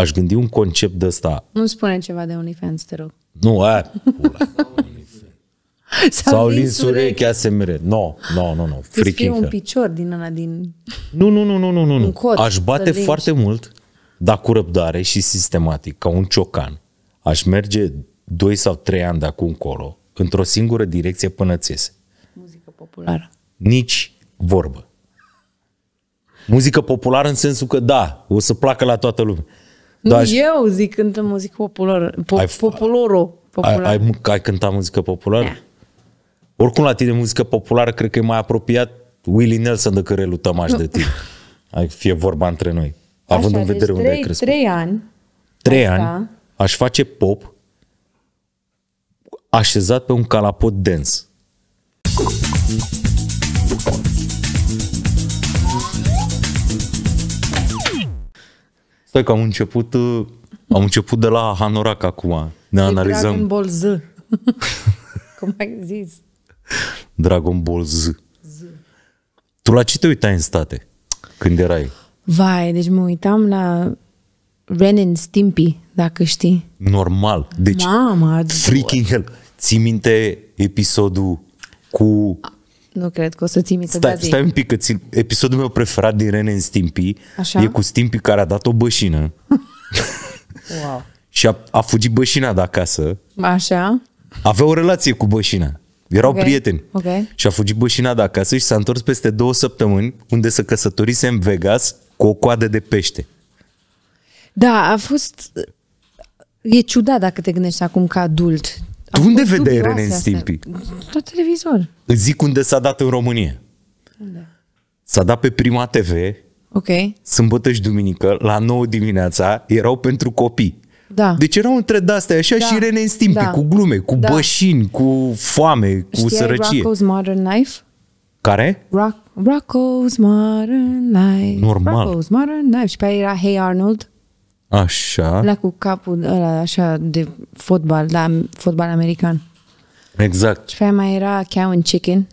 aș gândi un concept de ăsta. Nu spune ceva de OnlyFans, te rog. Nu, aia, pula. Sau, Sau lins urechea SMR. No, no, no, no. Freaking un picior din ăla din... Nu, nu, nu, nu, nu, nu. Cot, aș bate foarte mult, dar cu răbdare și sistematic, ca un ciocan. Aș merge 2 sau 3 ani de acum încolo, într-o singură direcție până ți iese. Muzică populară. Nici vorbă. Muzică populară în sensul că da, o să placă la toată lumea. Da, nu da, eu zic cântă muzică populară. Po- ai, populoro. Popular. Ai, ai, ai cântat muzică populară? Yeah. Da. Oricum la tine muzică populară cred că e mai apropiat Willie Nelson decât Relu Tămaș nu. de tine. Ai fie vorba între noi. Având Așa, în deci vedere deci unde trei, ai crescut. Trei ani. Trei ani. Aș face pop așezat pe un calapot dens. Stai că am început, uh, am început de la Hanorac acum. Ne e analizăm. Dragon Ball Z. Cum ai zis? Dragon Ball Z. Z. Tu la ce te uitai în state când erai? Vai, deci mă uitam la Ren and Stimpy, dacă știi. Normal. Deci, Mama, freaking hell. Ții minte episodul cu nu cred că o să țin minte stai, de Stai un pic, că țin, episodul meu preferat din Rene în Stimpy Așa? e cu Stimpy care a dat o bășină. wow. și a, a fugit bășina de acasă. Așa. Avea o relație cu bășina. Erau okay. prieteni. Okay. Și a fugit bășina de acasă și s-a întors peste două săptămâni unde se căsătorise în Vegas cu o coadă de pește. Da, a fost... E ciudat dacă te gândești acum ca adult tu unde vedeai în Stimpy? La televizor. Îți zic unde s-a dat în România. Unde? S-a dat pe Prima TV. Ok. Sâmbătă și duminică, la 9 dimineața, erau pentru copii. Da. Deci erau între astea așa da. și în Stimpy, da. cu glume, cu da. bășini, cu foame, cu Știai sărăcie. Rocco's Modern Life? Care? Rock, Rocco's Modern Life. Normal. Rocco's Modern Life. Și pe aia era Hey Arnold. Așa. La cu capul ăla, așa, de fotbal, la fotbal american. Exact. Și pe mai era Cow and Chicken.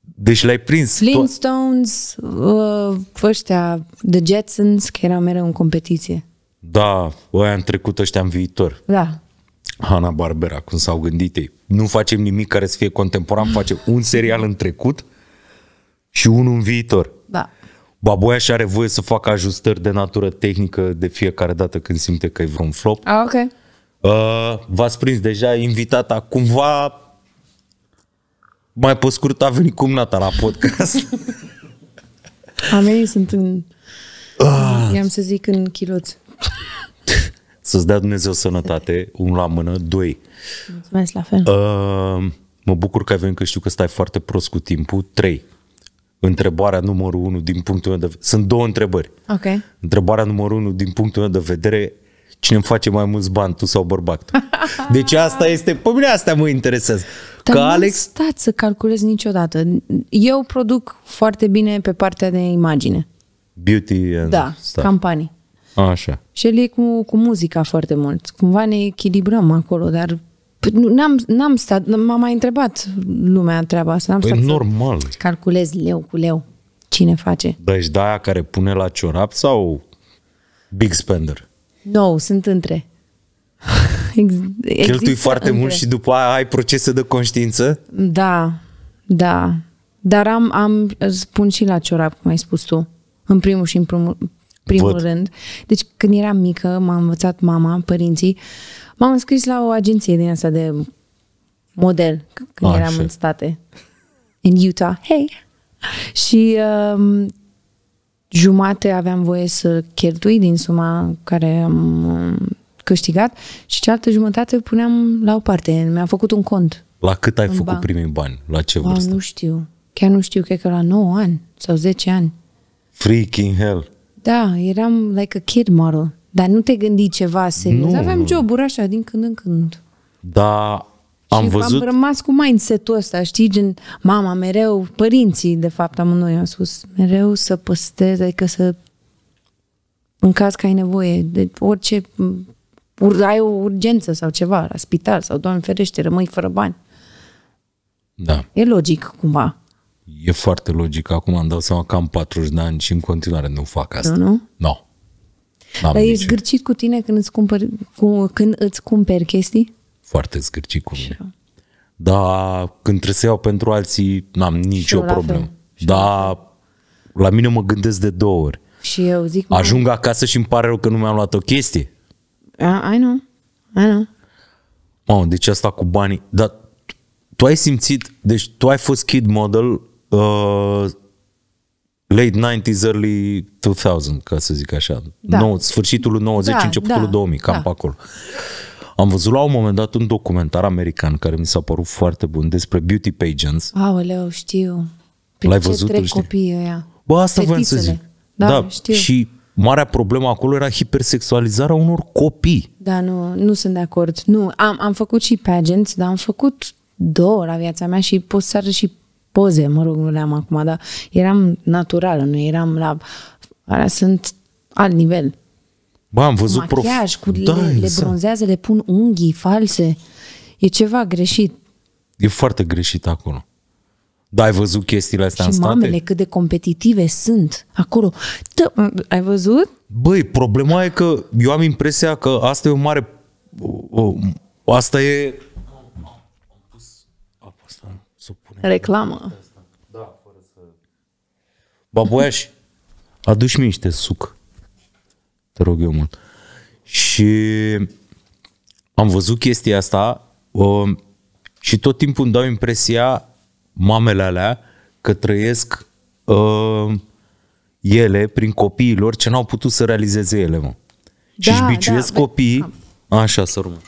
Deci l-ai prins. Flintstones, uh, ăștia, The Jetsons, că erau mereu în competiție. Da, ăia în trecut, ăștia în viitor. Da. Hanna Barbera, cum s-au gândit ei. Nu facem nimic care să fie contemporan, facem un serial în trecut și unul în viitor. Da. Baboia și are voie să facă ajustări de natură tehnică de fiecare dată când simte că e vreun flop. Ah, ok. Uh, v-ați prins deja invitata cumva mai pe scurt a venit cum nata la podcast. Am ei sunt în... Uh. I-am să zic în chiloți. Să-ți dea Dumnezeu sănătate, un la mână, doi. Mulțumesc la fel. Uh, mă bucur că ai venit că știu că stai foarte prost cu timpul. Trei întrebarea numărul unu din punctul meu de vedere. Sunt două întrebări. Okay. Întrebarea numărul unu din punctul meu de vedere cine îmi face mai mulți bani, tu sau bărbatul. Deci asta este, pe mine asta mă interesează. Dar că nu Alex... stați să calculezi niciodată. Eu produc foarte bine pe partea de imagine. Beauty and Da, stuff. campanii. A, așa. Și el e cu, cu muzica foarte mult. Cumva ne echilibrăm acolo, dar Păi n-am, n-am stat, m-a mai întrebat lumea treaba asta. N-am păi stat normal. Să calculez leu cu leu cine face. Dar ești de aia care pune la ciorap sau big spender? Nu, no, sunt între. Ex- Cheltui foarte între. mult și după aia ai procese de conștiință? Da, da. Dar am, am spun și la ciorap, cum ai spus tu. În primul și în primul, primul rând. Deci când eram mică, m-a învățat mama, părinții, uh, M-am înscris la o agenție din asta de model când Așa. Ah, eram în state, în Utah. Hey! Și um, jumate aveam voie să cheltui din suma care am um, câștigat și cealaltă jumătate puneam la o parte. Mi-am făcut un cont. La cât ai făcut ban. primii bani? La ce ah, vârstă? Ba, nu știu. Chiar nu știu, cred că la 9 ani sau 10 ani. Freaking hell! Da, eram like a kid model. Dar nu te gândi ceva serios. Nu. Aveam joburi așa, din când în când. Da, am și văzut... am rămas cu mindset-ul ăsta, știi, gen mama mereu, părinții, de fapt, amândoi am spus, mereu să păstrez, adică să în caz că ai nevoie de orice ai o urgență sau ceva la spital sau, Doamne ferește, rămâi fără bani. Da. E logic, cumva. E foarte logic. Acum am dat seama că am 40 de ani și în continuare nu fac asta. Nu? Nu. No. N-am Ești nici. zgârcit cu tine când îți cumperi, cu, când îți cumperi chestii? Foarte zgârcit cu mine. Sure. Da, când trebuie să iau pentru alții, n-am nicio sure, problemă. Da, la mine mă gândesc de două ori. Și eu zic... Ajung acasă și îmi pare rău că nu mi-am luat o chestie. I know, I know. Oh, deci asta cu banii... Dar tu ai simțit... Deci tu ai fost kid model uh, late 90s, early 2000, ca să zic așa. Da. Nou, sfârșitul 90, da, începutul da, 2000, cam da. acolo. Am văzut la un moment dat un documentar american care mi s-a părut foarte bun despre beauty pageants. Aoleu, știu. Prin L-ai văzut, trec știi? copiii ăia. Bă, asta vreau să zic. Da, da știu. Și marea problemă acolo era hipersexualizarea unor copii. Da, nu, nu sunt de acord. Nu, am, am făcut și pageants, dar am făcut două la viața mea și pot să arăt și poze, mă rog, nu le-am acum, dar eram naturală, nu eram la... Alea sunt alt nivel. Bă, am văzut prof... cu da, le, exact. le bronzează, le pun unghii false. E ceva greșit. E foarte greșit acolo. Da, ai văzut chestiile astea și în state? mamele cât de competitive sunt acolo. Tă, ai văzut? Băi, problema e că eu am impresia că asta e o mare... O, o, asta e Reclamă. Da, fără să... Babuaș, aduci mi niște suc. Te rog eu mult. Și am văzut chestia asta și tot timpul îmi dau impresia mamele alea că trăiesc uh, ele prin copiii lor ce n-au putut să realizeze ele, mă. Da, și da, biciuiesc da, copiii, da. așa să rămân,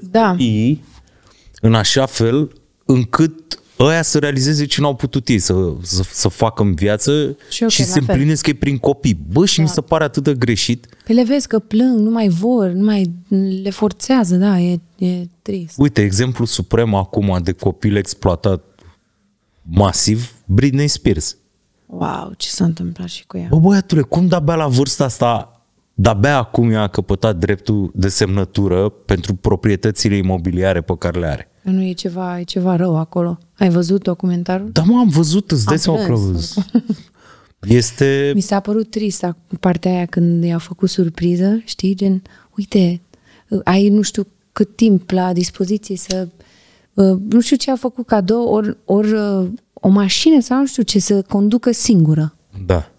da. copiii în așa fel încât ăia să realizeze ce n-au putut ei să, să, să facă în viață și, okay, și se împlinesc ei prin copii. Bă, și da. mi se da. pare atât de greșit. Pe păi le vezi că plâng, nu mai vor, nu mai le forțează, da, e, e trist. Uite, exemplu suprem acum de copil exploatat masiv, Britney Spears. Wow, ce s-a întâmplat și cu ea. Bă, băiatule, cum de-abia la vârsta asta, de-abia acum i-a căpătat dreptul de semnătură pentru proprietățile imobiliare pe care le are? Nu e ceva, e ceva rău acolo. Ai văzut documentarul? Da, mă, am văzut, îți dai seama că Este... Mi s-a părut trist partea aia când i a făcut surpriză, știi, gen, uite, ai nu știu cât timp la dispoziție să... Ă, nu știu ce a făcut cadou, ori, or ă, o mașină sau nu știu ce, să conducă singură. Da.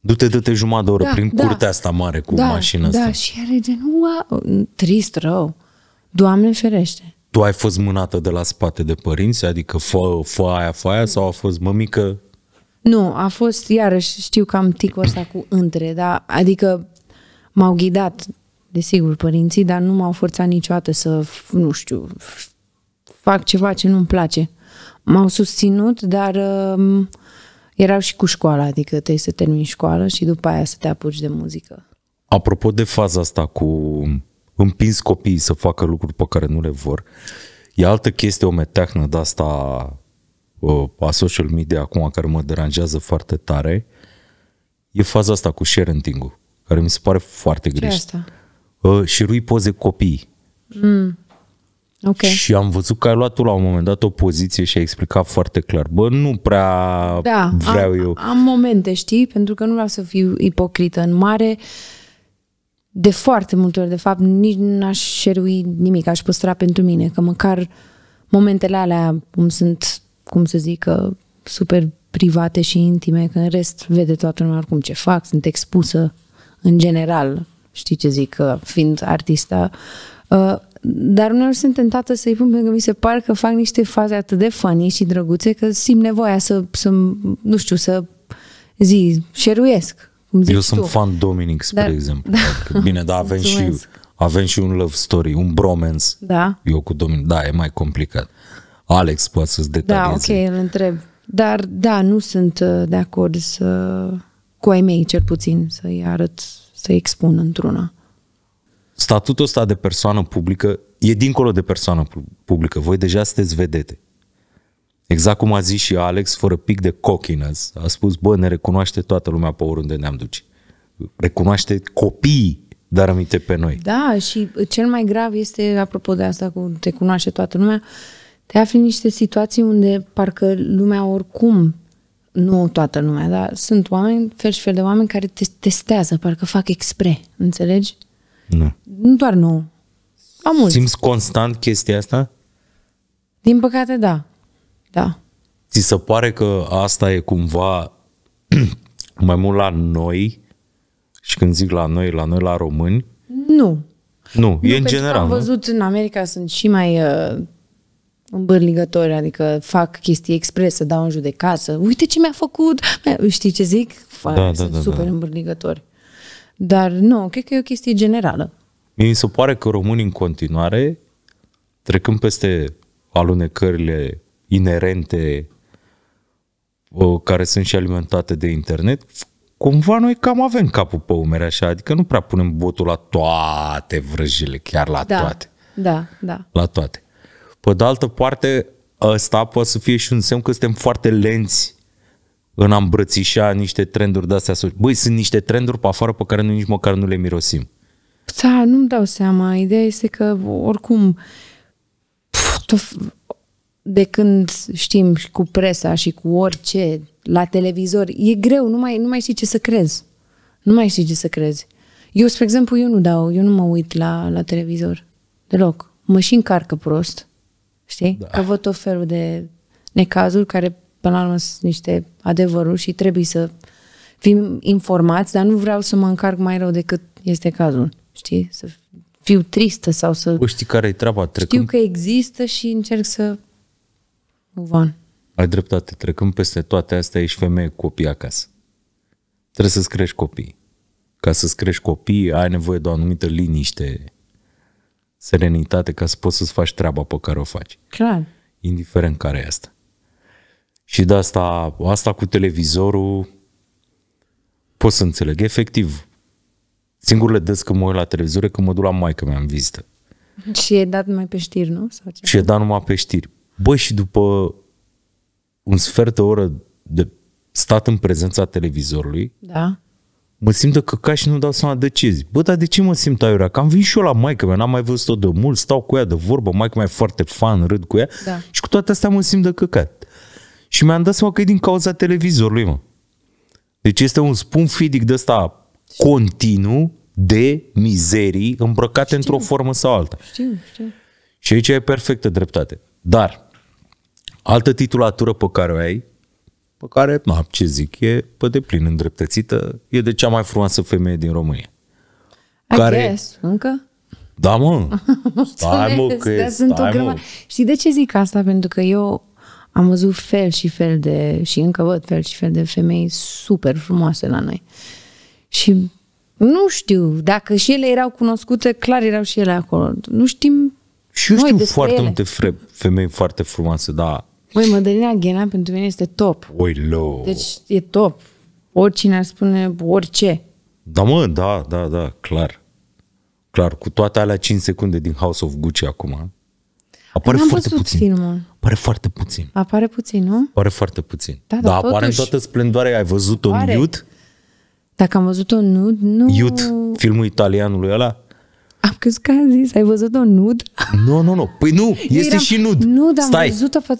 Du-te, dă-te jumătate de oră da, prin da, curtea asta mare cu da, mașina da, asta. Da, și are gen, wow, trist, rău. Doamne ferește tu ai fost mânată de la spate de părinți, adică fă, fă aia, fă aia, sau a fost mămică? Nu, a fost, iarăși, știu că am ticul ăsta cu între, dar, adică m-au ghidat, desigur, părinții, dar nu m-au forțat niciodată să, nu știu, fac ceva ce nu-mi place. M-au susținut, dar uh, erau și cu școala, adică trebuie să termini școală și după aia să te apuci de muzică. Apropo de faza asta cu împins copiii să facă lucruri pe care nu le vor. E altă chestie, o meteahnă de asta uh, a social media acum care mă deranjează foarte tare, e faza asta cu share ul care mi se pare foarte greșit. asta? Uh, și rui poze copii. Mm. Okay. Și am văzut că ai luat tu la un moment dat o poziție și ai explicat foarte clar. Bă, nu prea da, vreau am, eu. Am momente, știi? Pentru că nu vreau să fiu ipocrită. În mare, uh, de foarte multe ori, de fapt, nici n-aș șerui nimic, aș păstra pentru mine, că măcar momentele alea, cum sunt, cum să zic, super private și intime, că în rest vede toată lumea oricum ce fac, sunt expusă în general, știi ce zic, fiind artista, uh, dar uneori sunt tentată să-i pun pentru că mi se pare că fac niște faze atât de funny și drăguțe că simt nevoia să, să nu știu, să zi, șeruiesc cum zici Eu sunt tu. fan Dominic, spre dar, exemplu. Da. Adică, bine, dar avem și, avem și un love story, un bromance. Da. Eu cu Dominic, da, e mai complicat. Alex poate să-ți detalieze. Da, ok, îl întreb. Dar da, nu sunt uh, de acord să, cu ai mei cel puțin, să-i arăt, să-i expun într-una. Statutul ăsta de persoană publică e dincolo de persoană publică. Voi deja sunteți vedete. Exact cum a zis și Alex, fără pic de cochiness, a spus, bă, ne recunoaște toată lumea pe oriunde ne-am duci. Recunoaște copiii dar aminte pe noi. Da, și cel mai grav este, apropo de asta cu te cunoaște toată lumea, te afli în niște situații unde parcă lumea oricum, nu toată lumea, dar sunt oameni, fel și fel de oameni care te testează, parcă fac expre, înțelegi? Nu. Nu doar nou. Am mulți. Simți constant chestia asta? Din păcate, da. Da. Ți se pare că asta e cumva mai mult la noi și când zic la noi, la noi, la români? Nu. Nu, nu e în general. Am văzut nu? în America sunt și mai uh, îmbârligători, adică fac chestii expresă, dau în judecată, uite ce mi-a făcut, știi ce zic? Da, da, sunt da, da, da. super da. îmbârligători. Dar nu, cred că e o chestie generală. Mi se pare că românii în continuare, trecând peste alunecările inerente care sunt și alimentate de internet, cumva noi cam avem capul pe umeri așa, adică nu prea punem botul la toate vrăjile, chiar la da, toate. Da, da. La toate. Pe de altă parte, ăsta poate să fie și un semn că suntem foarte lenți în a îmbrățișa niște trenduri de-astea. Băi, sunt niște trenduri pe afară pe care noi nici măcar nu le mirosim. Da, nu-mi dau seama. Ideea este că, oricum, de când știm și cu presa și cu orice, la televizor, e greu, nu mai, nu mai știi ce să crezi. Nu mai știi ce să crezi. Eu, spre exemplu, eu nu dau, eu nu mă uit la, la televizor deloc. Mă și încarcă prost, știi? Da. Că văd tot felul de necazuri care, până la urmă, sunt niște adevăruri și trebuie să fim informați, dar nu vreau să mă încarc mai rău decât este cazul, știi? Să fiu tristă sau să... O păi știi care i treaba? Trecând... Știu că există și încerc să move Ai dreptate, trecând peste toate astea, ești femeie cu copii acasă. Trebuie să-ți crești copii. Ca să-ți crești copii, ai nevoie de o anumită liniște, serenitate, ca să poți să-ți faci treaba pe care o faci. Clar. Indiferent care e asta. Și de asta, asta cu televizorul, pot să înțeleg. Efectiv, singurele des când mă uit la televizor e când mă duc la maică mea în vizită. Și e dat numai pe știri, nu? Sau ce? Și e dat numai pe știri. Bă, și după un sfert de oră de stat în prezența televizorului, da. mă simt de căca și nu dau seama de ce zic. Bă, dar de ce mă simt aiurea? Că am venit și eu la maică mea, n-am mai văzut-o de mult, stau cu ea de vorbă, maică mai e foarte fan, râd cu ea da. și cu toate astea mă simt de căcat. Și mi-am dat seama că e din cauza televizorului, mă. Deci este un spun fidic de ăsta continuu de mizerii îmbrăcate știu. într-o formă sau alta. Știu, știu. Și aici e perfectă dreptate. Dar Altă titulatură pe care o ai, pe care, na, ce zic, e pe deplin îndreptățită, e de cea mai frumoasă femeie din România. I care... Guess, încă? Da, mă. stai, mă, că da, sunt stai, o mă. Știi de ce zic asta? Pentru că eu am văzut fel și fel de, și încă văd fel și fel de femei super frumoase la noi. Și nu știu, dacă și ele erau cunoscute, clar erau și ele acolo. Nu știm și eu știu foarte ele. multe femei foarte frumoase, dar Măi, Mădălina Ghena pentru mine este top. lo. Deci e top. Oricine ar spune orice. Da, mă, da, da, da, clar. Clar, cu toate alea 5 secunde din House of Gucci acum. Apare N-am foarte puțin. Filmul. Apare foarte puțin. Apare puțin, nu? Apare foarte puțin. Da, da, da apare totuși. în toată splendoarea. Ai văzut-o în Dacă am văzut-o în nu... Iut, filmul italianului ăla? Am crezut că a zis, ai văzut-o nud? Nu, nu, nu. Păi nu, este eram, și nud. Nu, dar Stai. am văzut-o pe...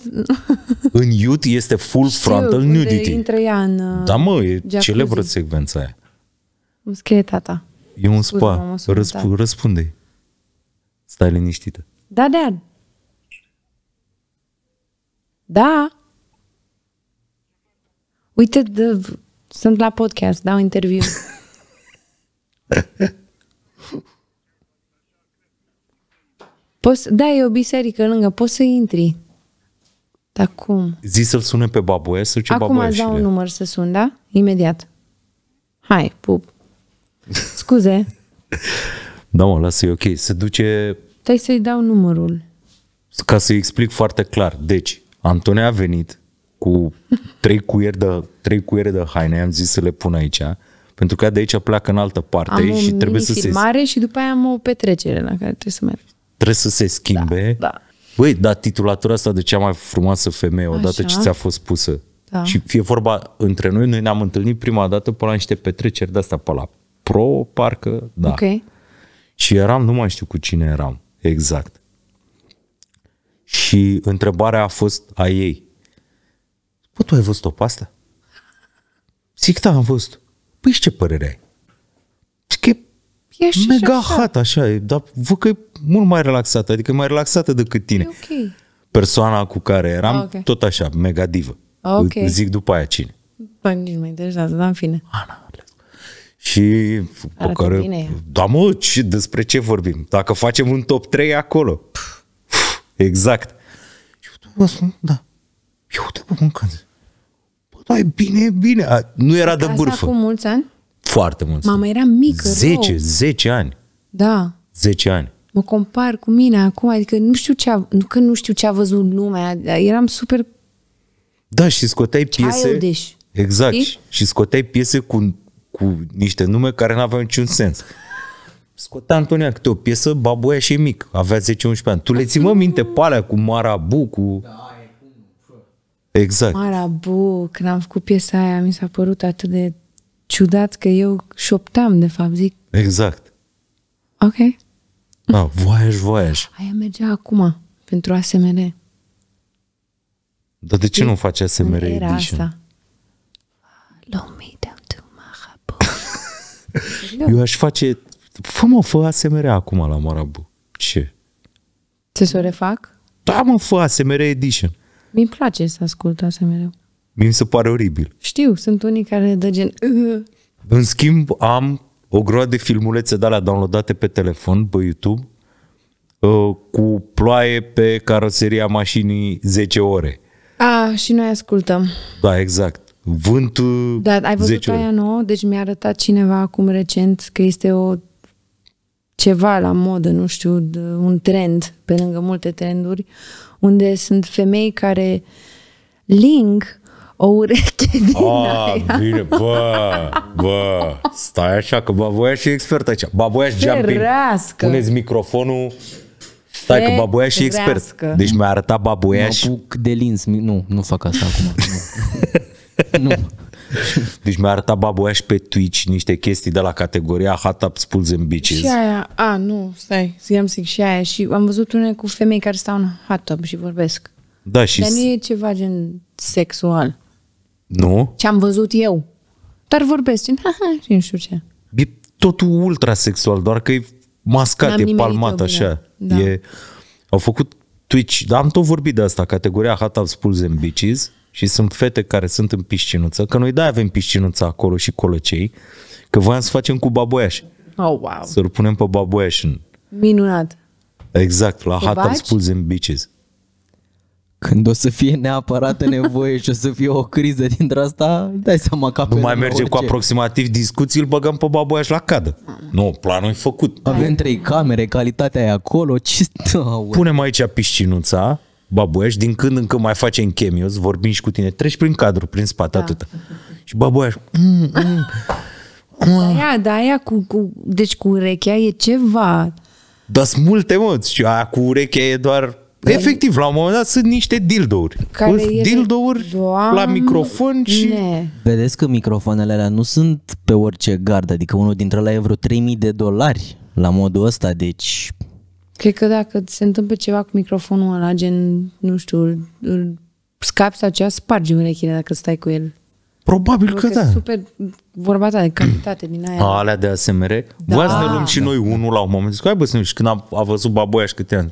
în iut este full Știu, frontal nudity. intră ea în uh, Da, mă, e jacuzzi. celebră secvența aia. scrie tata. E un spa. Răsp- răspunde Stai liniștită. Da, Dad. Da. Uite, de... sunt la podcast, dau interviu. Poți, da, e o biserică lângă, poți să intri. Dar cum? Zi să-l sune pe babuie, să ce Acum îți dau un număr să sun, da? Imediat. Hai, pup. Scuze. da, mă, lasă, e ok. Se duce... Tăi să-i dau numărul. Ca să-i explic foarte clar. Deci, Antone a venit cu trei cuieri de, trei cuiere de haine, am zis să le pun aici, pentru că de aici pleacă în altă parte am și trebuie să se... Am o și după aia am o petrecere la care trebuie să merg. Trebuie să se schimbe. Da, da. Băi, dar titulatura asta de cea mai frumoasă femeie, odată Așa. ce ți-a fost pusă. Da. Și fie vorba între noi, noi ne-am întâlnit prima dată pe la niște petreceri de asta pe la pro, parcă, da. Okay. Și eram, nu mai știu cu cine eram, exact. Și întrebarea a fost a ei. Bă, tu ai văzut-o pe asta? Zic, da, am văzut. Păi și ce părere ai? Zic, e Ești mega așa. hot, așa, e, dar văd că e mult mai relaxată, adică e mai relaxată decât tine. E okay. Persoana cu care eram, ah, okay. tot așa, mega divă. Okay. Zic după aia cine. Bă, nici mai interesează, dar în fine. Ana. Și Arată cu care, bine. da mă, ce, despre ce vorbim? Dacă facem un top 3 acolo. Pf, pf, exact. Și eu spun, da. Eu uite, bă, mâncanță. Bă, da, bine, bine. A, nu era de, de bârfă. cu mulți ani? Foarte mult. Mama era mică, 10, rău. 10 ani. Da. 10 ani. Mă compar cu mine acum, adică nu știu ce a, nu, că nu știu ce a văzut lumea, dar eram super Da, și scoteai piese. Childish. Exact. Știi? Și scoteai piese cu, cu niște nume care nu aveau niciun sens. Scotea Antonia câte o piesă, babuia și mic, avea 10-11 ani. Tu le ții mă minte pe alea cu Marabu, cu... Da. Exact. Marabu, când am făcut piesa aia, mi s-a părut atât de ciudat că eu șoptam, de fapt, zic. Exact. Ok. Da, ah, voiaș. voiaj. Aia mergea acum, pentru ASMR. Dar de ce e, nu faci ASMR era edition? asta. Low me down to Marabu. eu aș face... Fă mă, fă ASMR acum la Marabu. Ce? Ce să o refac? Da mă, fă ASMR edition. Mi-mi place să ascult ASMR-ul mi se pare oribil. Știu, sunt unii care dă gen... În schimb, am o groadă de filmulețe de alea downloadate pe telefon, pe YouTube, uh, cu ploaie pe caroseria mașinii 10 ore. A, și noi ascultăm. Da, exact. Vântul Da, ai văzut 10 ore. aia nouă? Deci mi-a arătat cineva acum recent că este o ceva la modă, nu știu, un trend, pe lângă multe trenduri, unde sunt femei care ling o ureche din A, ah, aia. bine, bă, bă, stai așa că Baboiaș e expert aici. Baboiaș jumping. Puneți microfonul. Stai că Baboiaș e expert. Deci mi-a arătat Baboiaș. Mă apuc de lins. Nu, nu fac asta acum. Nu. nu. Deci mi-a arătat Baboiaș pe Twitch niște chestii de la categoria Hot Up Spools and Bitches. Și aia, a, nu, stai, i-am zic și aia. Și am văzut unele cu femei care stau în hot tub și vorbesc. Da, și... Dar nu e ceva gen sexual. Nu? Ce am văzut eu. Dar vorbesc, ha, și nu știu ce. E totul ultrasexual, doar că e mascat, e palmat așa. Da. E, au făcut Twitch, dar am tot vorbit de asta, categoria Hot of Pools and și sunt fete care sunt în piscinuță, că noi da avem piscinuță acolo și colocei, că voiam să facem cu baboiaș. Oh, wow. Să-l punem pe baboiaș în... Minunat. Exact, la Hot of Pools and când o să fie neapărat nevoie și o să fie o criză dintre asta, dai seama că Nu mai merge orice. cu aproximativ discuții, îl băgăm pe și la cadă. Nu, planul e făcut. Avem trei camere, calitatea e acolo, ce... Punem aici piscinuța, baboiaș, din când în când mai facem chemios, vorbim și cu tine, treci prin cadru, prin spate, da. atât. Și baboiaș... Mm, mm, mm. Da, aia, da, aia cu, cu, deci cu urechea e ceva. Dar sunt multe, moți. și aia cu urechea e doar Păi, Efectiv, la un moment dat sunt niște dildouri. Care Dildouri Doamne... la microfon și... Ne. Vedeți că microfoanele alea nu sunt pe orice gardă, adică unul dintre ele e vreo 3000 de dolari la modul ăsta, deci... Cred că dacă se întâmplă ceva cu microfonul ăla, gen, nu știu, îl scapi sau ceva, spargi urechile dacă stai cu el. Probabil că, că da. Super vorba ta de calitate din aia. A, alea de ASMR. Da. Voia să ne ah. luăm și da. noi unul la un moment. Zic, hai bă să și când a, a văzut baboia și câte ani.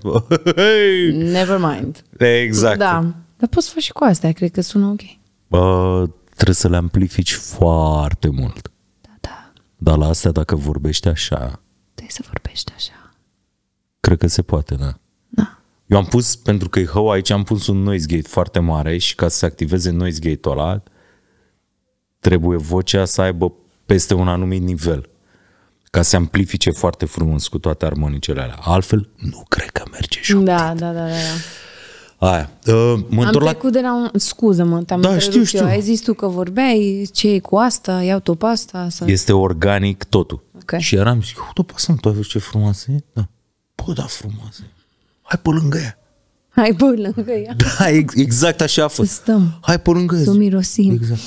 Never mind. Exact. Da. Dar poți să faci și cu astea, cred că sună ok. Bă, trebuie să le amplifici foarte mult. Da, da. Dar la astea dacă vorbești așa... Trebuie să vorbești așa. Cred că se poate, Da. da. Eu am pus, pentru că e hău aici, am pus un noise gate foarte mare și ca să se activeze noise gate-ul ăla, trebuie vocea să aibă peste un anumit nivel ca să amplifice foarte frumos cu toate armonicele alea. Altfel, nu cred că merge și da, da, da, da, da. Aia. Uh, mă am trecut la... de la un... Scuză-mă, te-am da, știu, știu. Ai zis tu că vorbeai, ce e cu asta, iau tu pe asta? Sau... Este organic totul. Okay. Și eram zis, uite, pasăm, tu ai văzut ce frumoasă e? Da. Bă, da, frumoasă Hai pe lângă ea. Hai pe lângă ea. Da, exact așa a fost. Stăm. Hai pe lângă ea. Să mirosim. Exact.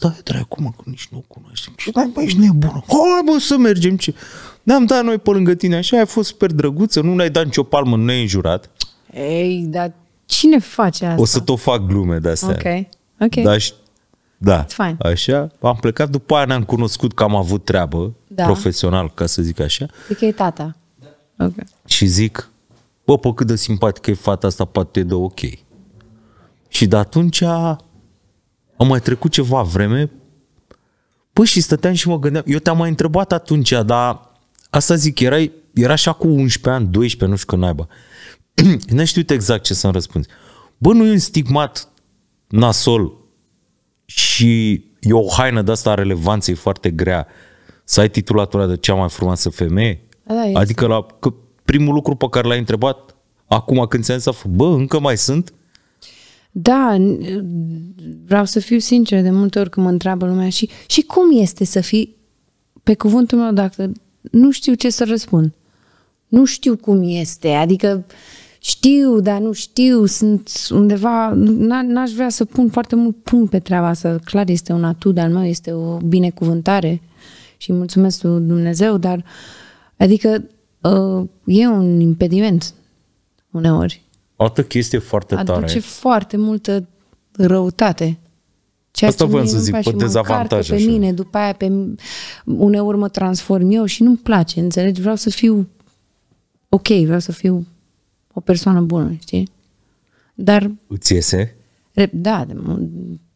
Da, trai, acum că nici nu o cunoaștem. da, bă, ești nebună. Hai, bă, să mergem. Ce? Ne-am dat noi pe lângă tine așa, ai fost super drăguță, nu ne-ai dat nicio palmă, nu ne-ai înjurat. Ei, dar cine face asta? O să tot fac glume de astea. Ok, ok. Dar da. Fine. Așa. Am plecat, după aia ne-am cunoscut că am avut treabă da. profesional, ca să zic așa. Zic că e tata. Da. Okay. Și zic, bă, pe cât de simpatică e fata asta, poate te de ok. Și de atunci am mai trecut ceva vreme, păi și stăteam și mă gândeam, eu te-am mai întrebat atunci, dar asta zic, erai, era așa cu 11 ani, 12, nu știu că naiba. nu știu exact ce să-mi răspunzi. Bă, nu e un stigmat nasol și e o haină de asta a relevanței foarte grea să ai titulatura de cea mai frumoasă femeie? Da, da adică la, că primul lucru pe care l-ai întrebat acum când ți-am zis, bă, încă mai sunt? Da, vreau să fiu sincer de multe ori când mă întreabă lumea și, și cum este să fii, pe cuvântul meu, dacă nu știu ce să răspund. Nu știu cum este, adică știu, dar nu știu, sunt undeva, n-aș vrea să pun foarte mult punct pe treaba asta, clar este un atud al meu, este o binecuvântare și mulțumesc lui Dumnezeu, dar adică uh, e un impediment uneori. O altă chestie foarte Aduce tare. Aduce foarte multă răutate. Ceea Asta ce să zic, pe dezavantaj. Pe mine, după aia pe uneori mă transform eu și nu-mi place, înțelegi? Vreau să fiu ok, vreau să fiu o persoană bună, știi? Dar... Îți iese? Da, de,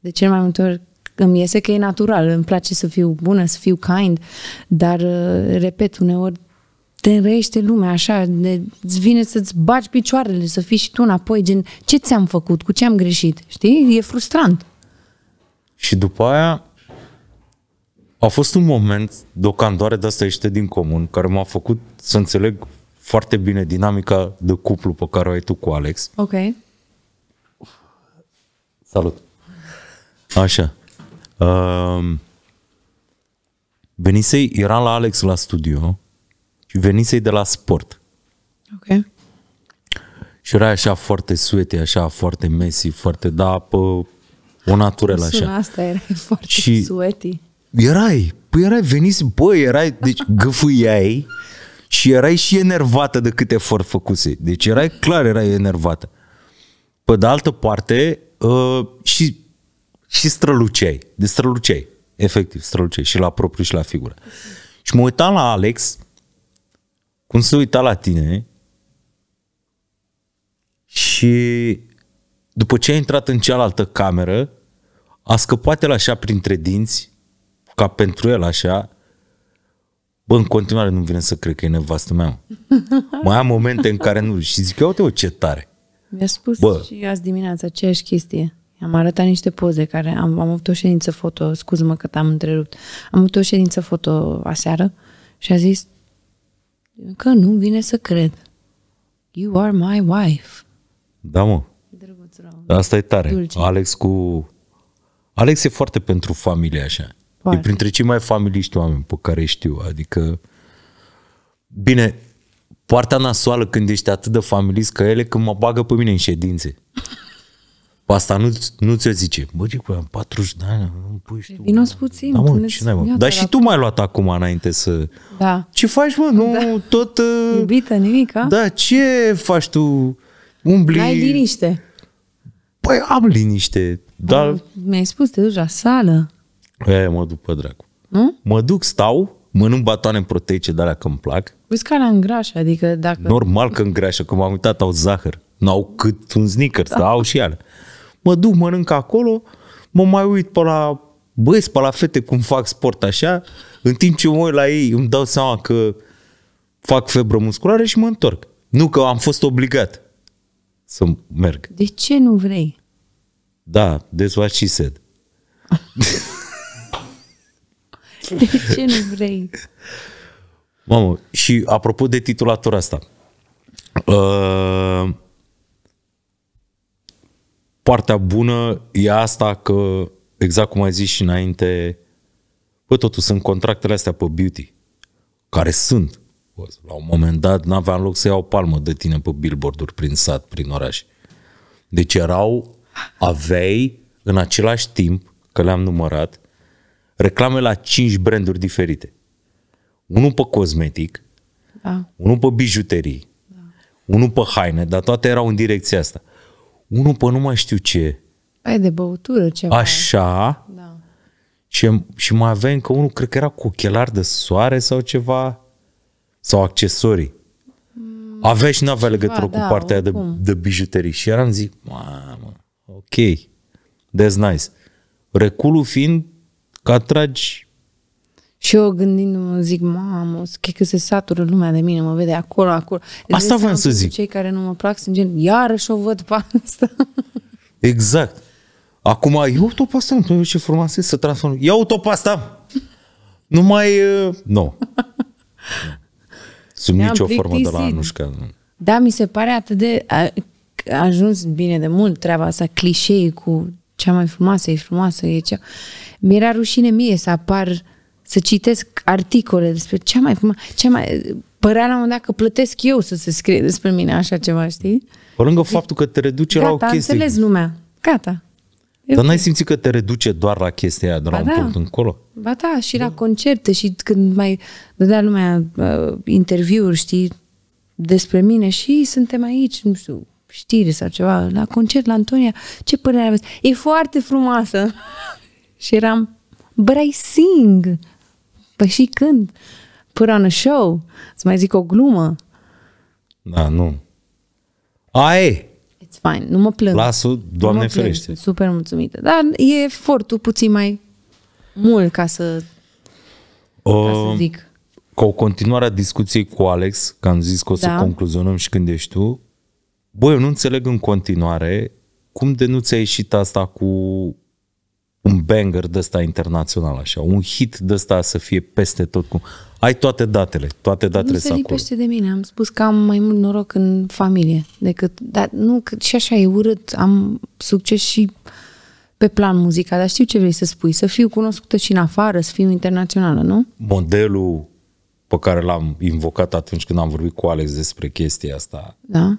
de cel mai multe ori îmi iese că e natural, îmi place să fiu bună, să fiu kind, dar, uh, repet, uneori te înrăiește lumea așa, ne, îți vine să-ți baci picioarele, să fii și tu înapoi, gen ce ți-am făcut, cu ce am greșit, știi? E frustrant. Și după aia a fost un moment de o candoare de asta ieșite din comun, care m-a făcut să înțeleg foarte bine dinamica de cuplu pe care o ai tu cu Alex. Ok. Salut. Așa. Um, ehm, venisei, eram la Alex la studio și venisei de la sport. Ok. Și era așa foarte suete, așa foarte messy, foarte, da, pă, o naturel așa. asta, era foarte și sueti. Erai, păi erai, venisi, bă, erai, deci gâfâiai și erai și enervată de cât efort făcuse. Deci erai clar, erai enervată. Pe de altă parte, uh, și, și străluceai, de deci străluceai, efectiv, străluceai și la propriu și la figură. Și mă uitam la Alex cum se uita la tine și după ce a intrat în cealaltă cameră, a scăpat el așa printre dinți, ca pentru el așa, bă, în continuare nu vine să cred că e nevastă mea. Mai am momente în care nu. Și zic, uite-o ce tare. Mi-a spus bă. și azi dimineața aceeași chestie. Am arătat niște poze care am, am avut o ședință foto, scuză-mă că te-am întrerupt. Am avut o ședință foto aseară și a zis, Că nu vine să cred. You are my wife. Da, mă. Da, asta e tare. Dulce. Alex cu... Alex e foarte pentru familie așa. Foarte. E printre cei mai familiști oameni pe care știu. Adică... Bine, partea nasoală când ești atât de familist ca ele, când mă bagă pe mine în ședințe. Pe asta nu, nu ți-o zice. Bă, ce cu am 40 de ani, nu pui și păi tu. Vino puțin. Da, mă, ce n-ai, mă. Dar și tu m-ai luat acum înainte să... Da. Ce faci, mă? Nu, da. tot... Uh... Iubită, nimic, a? Da, ce faci tu? Umbli... Ai liniște. Păi am liniște, dar... mi-ai spus, te duci la sală. E, mă duc pe dracu. Nu? Mă duc, stau, mănânc batoane proteice de alea că îmi plac. Vezi că alea îngrașă, adică dacă... Normal că îngrașă, că m-am uitat, au zahăr. N-au cât un sneaker, da. au și alea mă duc, mănânc acolo, mă mai uit pe la băieți, pe la fete cum fac sport așa, în timp ce mă uit la ei îmi dau seama că fac febră musculară și mă întorc. Nu că am fost obligat să merg. De ce nu vrei? Da, that's what she de ce nu vrei? Mamă, și apropo de titulatura asta, uh, partea bună e asta că, exact cum ai zis și înainte, bă, totul sunt contractele astea pe beauty, care sunt. Bă, la un moment dat n-aveam loc să iau palmă de tine pe billboard-uri prin sat, prin oraș. Deci erau, aveai în același timp, că le-am numărat, reclame la 5 branduri diferite. Unul pe cosmetic, da. unul pe bijuterii, da. unul pe haine, dar toate erau în direcția asta unul pe nu mai știu ce. Ai de băutură ceva. Așa. Da. Și, și mai avem încă unul, cred că era cu ochelari de soare sau ceva, sau accesorii. Mm, avea și nu avea legătură da, cu partea de, de bijuterii. Și eram zic, mamă, ok, that's nice. Reculul fiind că atragi și eu gândindu-mă, zic, mamă, cred că se satură lumea de mine, mă vede acolo, acolo. Asta vreau să zic. Cei care nu mă plac sunt gen, iarăși o văd pe asta. Exact. Acum, ia uite-o pe asta, nu ce e să transform. Ia uite-o pe asta! Nu mai... Nu. Sunt nicio formă de la Anușca. Da, mi se pare atât de... A, a ajuns bine de mult treaba asta, clișei cu cea mai frumoasă, e frumoasă, e cea... Mi-era rușine mie să apar să citesc articole despre cea mai frumoasă, cea mai... Părea la un moment dat că plătesc eu să se scrie despre mine așa ceva, știi? Pe lângă faptul că te reduce Gata, la o chestie. Gata, înțeles lumea. Gata. Dar n-ai simțit că te reduce doar la chestia aia, de la ba un da. punct încolo? Ba da, și da. la concerte și când mai dădea lumea uh, interviuri, știi, despre mine și suntem aici, nu știu, știri sau ceva, la concert, la Antonia, ce părere aveți? E foarte frumoasă! și eram, but I sing, Păi și când? Put on a show? Să mai zic o glumă? Da, nu. Ai! It's fine, nu mă plâng. Lasă, Doamne nu ferește. Sunt Super mulțumită. Dar e efortul puțin mai mult ca să, uh, ca să zic. Ca o continuare a discuției cu Alex, că am zis că o să da. concluzionăm și când ești tu, băi, eu nu înțeleg în continuare cum de nu ți-a ieșit asta cu un banger de ăsta internațional, așa, un hit de ăsta să fie peste tot. Cu... Ai toate datele, toate datele nu se lipește acolo. de mine, am spus că am mai mult noroc în familie decât, dar nu, că și așa e urât, am succes și pe plan muzical, dar știu ce vrei să spui, să fiu cunoscută și în afară, să fiu internațională, nu? Modelul pe care l-am invocat atunci când am vorbit cu Alex despre chestia asta da?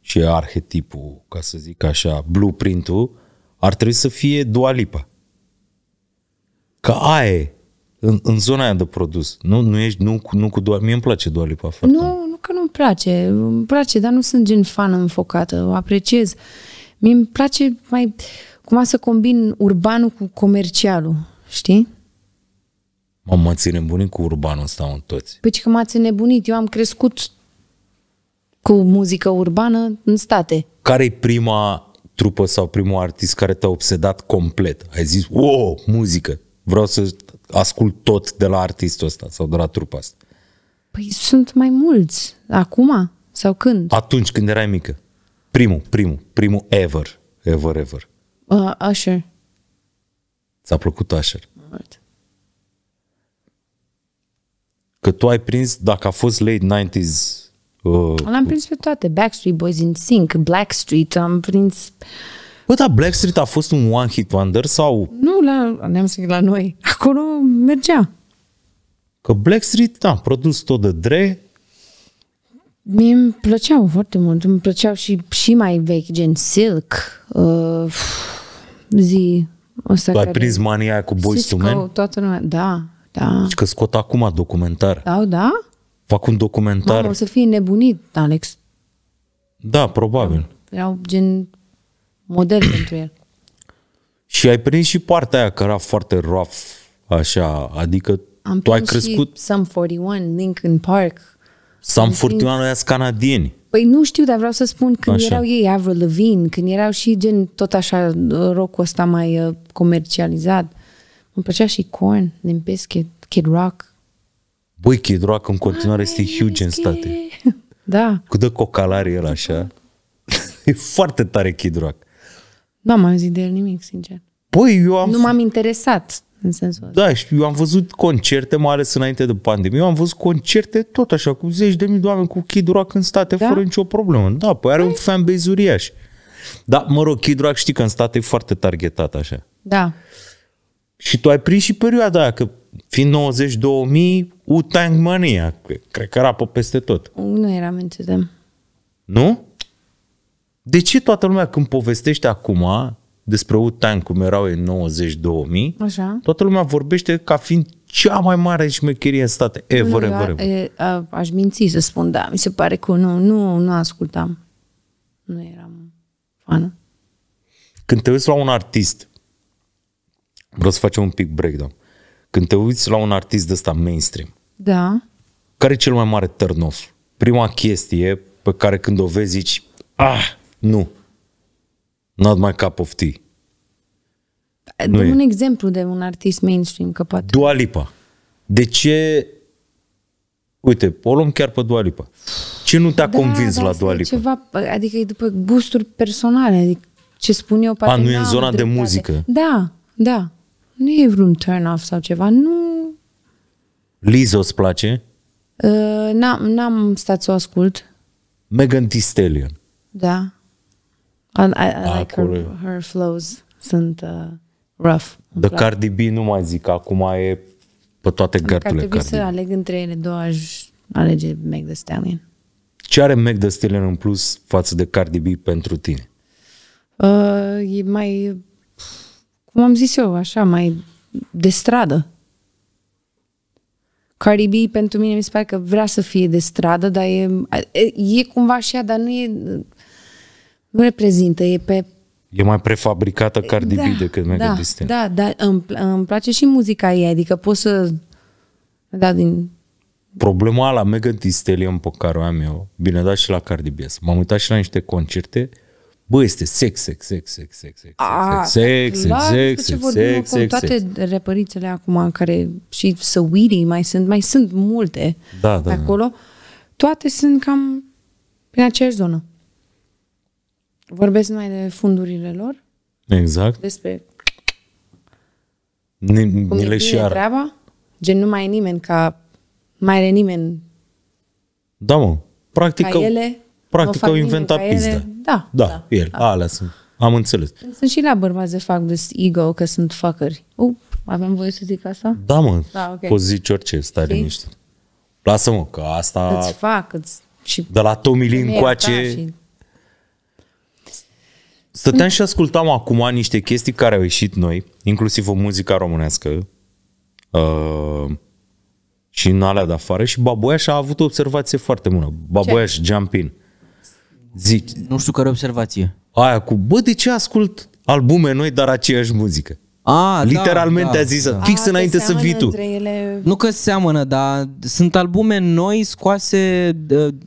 și arhetipul, ca să zic așa, blueprint-ul, ar trebui să fie dualipă că aia e, în, în zona aia de produs. Nu, nu ești, nu, nu cu doar, mie îmi place doar lipa foarte Nu, nu că nu-mi place, îmi place, dar nu sunt gen fană înfocată, o apreciez. mi îmi place mai, cum să combin urbanul cu comercialul, știi? Mă, mă ține bunit cu urbanul ăsta în toți. Păi că m-ați nebunit, eu am crescut cu muzică urbană în state. care e prima trupă sau primul artist care te-a obsedat complet? Ai zis, wow, muzică, vreau să ascult tot de la artistul ăsta sau de la trupa asta. Păi sunt mai mulți. Acum? Sau când? Atunci când erai mică. Primul, primul, primul ever, ever, ever. Uh, Usher. Ți-a plăcut Usher? Mult. Că tu ai prins, dacă a fost late 90s... Uh, L-am prins pe toate. Backstreet Boys in Sync, Blackstreet, am prins... Bă, dar Blackstreet a fost un one hit wonder sau... Nu, la, ne-am zis la noi. Acolo mergea. Că Blackstreet, da, produs tot de Dre. mi îmi plăceau foarte mult. Îmi plăceau și, și mai vechi, gen Silk, uh, zi... Ăsta tu ai prins mania aia cu Boys to Men? toată lumea, da, da. Și că scot acum documentar. Da, da? Fac un documentar. Mamă, o să fie nebunit, Alex. Da, probabil. Erau gen model pentru el. Și ai prins și partea aia care era foarte rough, așa, adică Am tu ai crescut... Și Some 41, Linkin Park. Some 41 prins... canadieni. Păi nu știu, dar vreau să spun când așa. erau ei Avril Lavigne, când erau și gen tot așa uh, rock-ul ăsta mai uh, comercializat. Îmi plăcea și Korn, din Biscuit, Kid Rock. Băi, Kid Rock în continuare este ah, huge în state. Da. Cu de cocalarii el așa. e foarte tare Kid Rock. Nu am auzit de el nimic, sincer. Păi, eu am... Nu m-am interesat în sensul ăsta. Da, și eu am văzut concerte, mai ales înainte de pandemie, eu am văzut concerte tot așa, cu zeci de mii de oameni cu Kid Rock în state, da? fără nicio problemă. Da, păi are păi... un fanbase uriaș. Da, mă rog, Kid Rock știi că în state e foarte targetat așa. Da. Și tu ai prins și perioada aia, că fiind 2000 U-Tang Mania, cred că era pe peste tot. Nu eram în CDM. Nu? De ce toată lumea când povestește acum despre UTAN, cum erau în 90-2000, Așa. toată lumea vorbește ca fiind cea mai mare șmecherie în state. Ever, ever, ever. E, a, aș minți să spun, da, mi se pare că nu, nu, nu ascultam. Nu eram fană. Când te uiți la un artist, vreau să facem un pic breakdown, când te uiți la un artist de ăsta mainstream, da. care e cel mai mare turn off? Prima chestie pe care când o vezi zici, ah, nu. Not my cup of tea. Dă un e. exemplu de un artist mainstream că poate. Dua Lipa. De ce... Uite, o luăm chiar pe Dua Lipa. Ce nu te-a da, convins da, la Dua Lipa? Ceva, adică e după gusturi personale. Adică ce spun eu, poate A, nu e în zona de dreptate. muzică. Da, da. Nu e vreun turn-off sau ceva. Nu... Lizzo îți place? Uh, n-am, n-am stat să o ascult. Megan Thee Stallion. Da. I, I like her, her flows sunt uh, rough. De Cardi B nu mai zic, acum e pe toate adică gărdurile. Cardi B. să aleg între ele două, aș alege Meg The Stallion. Ce are Meg The Stallion în plus față de Cardi B pentru tine? Uh, e mai, cum am zis eu, așa, mai de stradă. Cardi B pentru mine mi se pare că vrea să fie de stradă, dar e, e cumva și ea, dar nu e nu reprezintă, e pe... E mai prefabricată Cardi da, B decât Mega da, Distin. Da, da, îmi, îmi place și muzica ei, adică poți să... Da, din... Problema la Mega Distelium pe care o am eu, bine, da și la Cardi B, m-am uitat și la niște concerte, bă, este sex, sex, sex, sex, sex, sex, A, sex, sex, clar, sex, sex, vorbim sex, sex, toate repărițele acum care și săuirii mai sunt, mai sunt multe da, da, da. acolo, da. toate sunt cam prin aceeași zonă vorbesc numai de fundurile lor. Exact. Despre ni, ni cum le și ar... treaba. Gen nu mai e nimeni ca... Mai are nimeni Da, mă. Practic, ca ele, practic au inventat pizda. Da, da, da, el. Da. Alea sunt. Am înțeles. Sunt și la bărbați de fac de ego că sunt fuckeri. Up, avem voie să zic asta? Da, mă. Da, okay. Poți zici orice, stai Știi? liniște. Lasă-mă, că asta... Îți fac, îți... Și de la Tomilin cu încoace... Și Stăteam și ascultam acum niște chestii care au ieșit noi, inclusiv o muzica românească uh, și în alea de afară și Baboiaș a avut o observație foarte bună. Baboiaș, in. Zic. Nu știu care observație. Aia cu, bă, de ce ascult albume noi, dar aceeași muzică? A, da, Literalmente da, a zis, da. fix a, înainte să vii tu. Ele... Nu că seamănă, dar sunt albume noi scoase,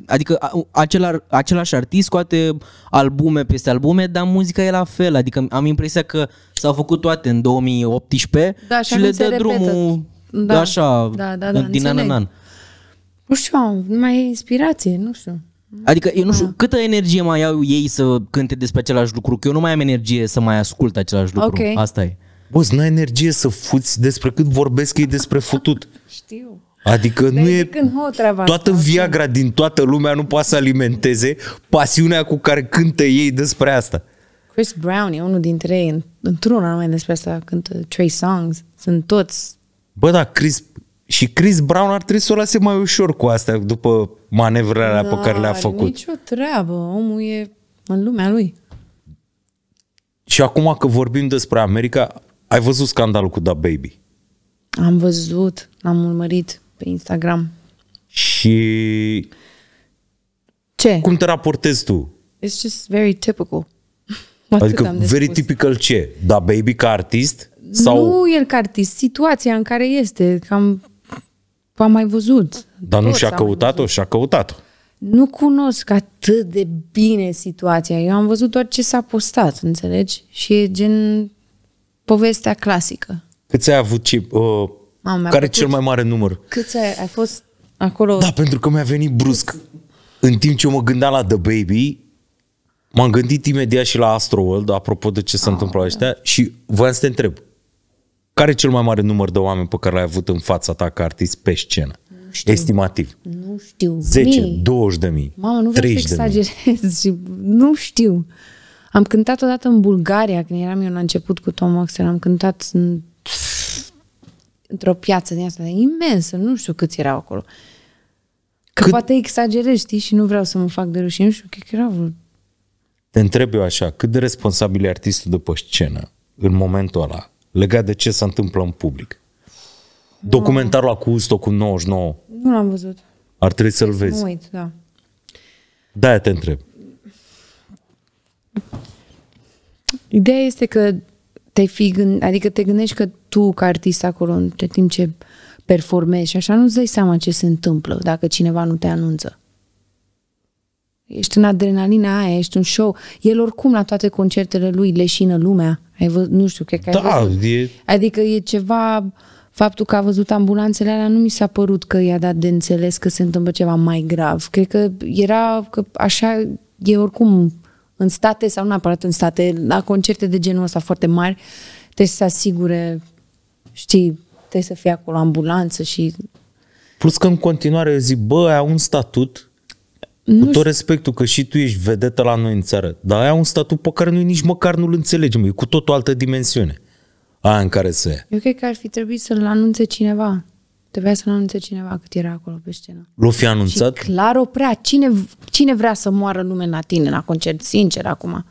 adică acela, același artist scoate albume peste albume, dar muzica e la fel. Adică am impresia că s-au făcut toate în 2018 da, și, le dă drumul da, așa, da, da, da, din înțeleg. an în an. Nu știu, nu mai e inspirație, nu știu. Adică eu nu știu da. câtă energie mai au ei să cânte despre același lucru, că eu nu mai am energie să mai ascult același lucru. Okay. Asta e să n-ai energie să fuți despre cât vorbesc ei despre futut. Știu. Adică de nu e... Toată viagra din toată lumea nu poate să alimenteze pasiunea cu care cântă ei despre asta. Chris Brown e unul dintre ei. Într-una mai despre asta cântă Trey Songs. Sunt toți. Bă, da, Chris... Și Chris Brown ar trebui să o lase mai ușor cu asta după manevrarea da, pe care le-a făcut. Nu nicio treabă. Omul e în lumea lui. Și acum că vorbim despre America, ai văzut scandalul cu Da Baby? Am văzut, l-am urmărit pe Instagram. Și... Ce? Cum te raportezi tu? It's just very typical. adică very spus. typical ce? Da Baby ca artist? Sau... Nu el ca artist, situația în care este. Cam am mai văzut. Dar nu și-a căutat-o? Și-a căutat-o. Nu cunosc atât de bine situația. Eu am văzut doar ce s-a postat, înțelegi? Și e gen povestea clasică. Câți ai avut chip? Uh, Mamă, care e cel mai mare număr? Câți ai, ai fost acolo? Da, pentru că mi-a venit brusc. În timp ce eu mă gândeam la The Baby, m-am gândit imediat și la Astro World. apropo de ce se oh, ah. întâmplă la și voiam să te întreb. Care e cel mai mare număr de oameni pe care l-ai avut în fața ta ca artist pe scenă? Nu știu. Estimativ. Nu știu. 10, mii. 20 de mii. Mamă, nu vreau să exagerez. Și nu știu. Am cântat odată în Bulgaria, când eram eu la început cu Tom Oxer, am cântat în, într-o piață din asta imensă, nu știu câți erau acolo. Că Cât... poate exagerez, știi, și nu vreau să mă fac de rușine, nu știu, cred că erau vreo... Te întreb eu așa, cât de responsabil e artistul după scenă, în momentul ăla, legat de ce se întâmplă în public? Documentarul no. cu cu 99. Nu l-am văzut. Ar trebui să-l vezi. Nu uit, da. Da, te întreb. Ideea este că te fi gând, adică te gândești că tu, ca artist acolo, în timp ce performezi și așa, nu-ți dai seama ce se întâmplă dacă cineva nu te anunță. Ești în adrenalina aia, ești un show. El oricum la toate concertele lui leșină lumea. Ai văzut, nu știu, cred că da, văzut. E... Adică e ceva... Faptul că a văzut ambulanțele alea nu mi s-a părut că i-a dat de înțeles că se întâmplă ceva mai grav. Cred că era că așa e oricum în state sau nu neapărat în state, la concerte de genul ăsta foarte mari, trebuie să se asigure, știi, trebuie să fie acolo ambulanță și... Plus că în continuare zic, bă, ai un statut, nu cu tot știu. respectul că și tu ești vedetă la noi în țară, dar ai un statut pe care noi nici măcar nu-l înțelegem, e cu tot o altă dimensiune. Aia în care se... Eu cred că ar fi trebuit să-l anunțe cineva. Trebuia să nu anunțe cineva cât era acolo pe scenă. L-o fi anunțat? Și clar oprea. Cine, cine vrea să moară lumea la tine, la concert, sincer, acum?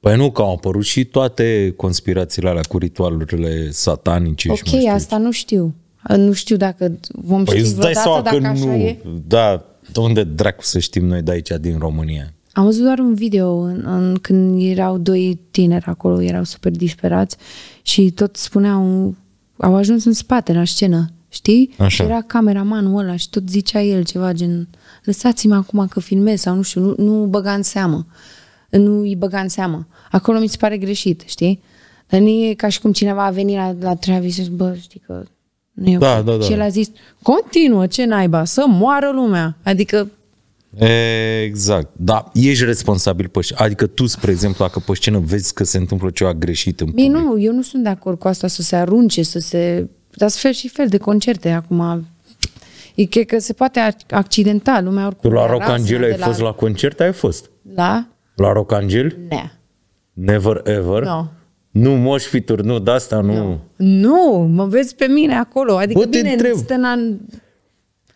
Păi nu, că au apărut și toate conspirațiile alea cu ritualurile satanice okay, și Ok, asta nu știu. Nu știu dacă vom păi ști vreodată dacă că așa nu. e. Da, de unde dracu să știm noi de aici, din România? Am văzut doar un video în, în, când erau doi tineri acolo, erau super disperați și tot spuneau, au ajuns în spate la scenă știi? Așa. Și era cameramanul ăla și tot zicea el ceva gen, lăsați-mă acum că filmez sau nu știu, nu, nu băga în seamă. Nu îi băga în seamă. Acolo mi se pare greșit, știi? Dar nu e ca și cum cineva a venit la, la Travis și zis, bă, știi că nu e da, da, da. Și el a zis, continuă, ce naiba, să moară lumea. Adică Exact. Da, ești responsabil pe Adică tu, spre exemplu, dacă pe scenă vezi că se întâmplă ceva greșit în Bine, public. nu, eu nu sunt de acord cu asta să se arunce, să se dar fel și fel de concerte acum. E cred că se poate accidenta lumea oricum. Tu la Rocangel ai la... fost la concert? Ai fost? La? La Rocangel? Ne. Never ever? No. Nu moș fituri, nu, de asta nu. Nu, nu mă vezi pe mine acolo. Adică Bă, bine, te întreb. Stăna...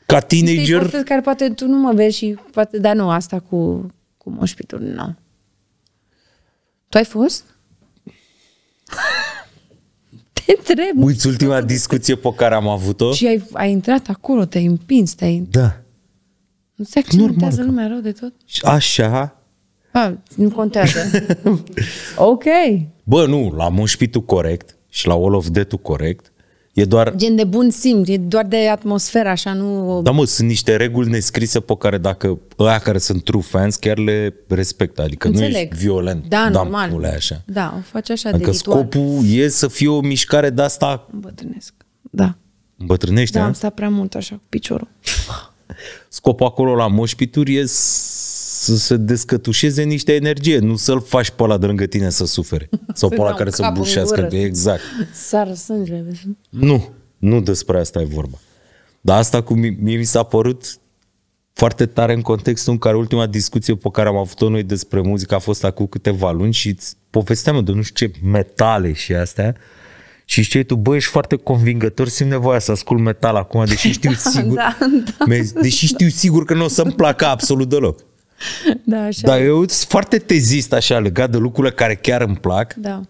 Ca teenager? Știi, care poate tu nu mă vezi și poate, dar nu, asta cu, cu moș fituri, nu. Tu ai fost? trebuie. Uiți ultima discuție pe care am avut-o. Și ai, ai intrat acolo, te-ai împins, te-ai... Da. Nu se accidentează lumea rău de tot? Așa. A, ah, nu contează. ok. Bă, nu, la mușpitul corect și la All of dead corect E doar... Gen de bun simț, e doar de atmosferă, așa, nu... Da, mă, sunt niște reguli nescrise pe care dacă ăia care sunt true fans chiar le respectă, adică Înțeleg. nu ești violent. Da, da normal. Pule, așa. Da, o faci așa adică de ritual. scopul e să fie o mișcare de asta... Îmbătrânesc, da. Îmbătrânește. Da, am stat prea mult așa cu piciorul. scopul acolo la moșpituri e să se descătușeze niște energie, nu să-l faci pe ăla de lângă tine să sufere. Sau pe păi ăla care să bușească. Exact. Sară sângele. Nu, nu despre asta e vorba. Dar asta cu mie mi s-a părut foarte tare în contextul în care ultima discuție pe care am avut-o noi despre muzică a fost acum câteva luni și îți povesteam de nu știu ce metale și astea și știi tu, băi, ești foarte convingător, simt nevoia să ascult metal acum, deși știu da, sigur, da, da, deși știu sigur că nu o să-mi placă absolut deloc. Da, așa. Dar eu sunt foarte tezist așa legat de lucrurile care chiar îmi plac. Da.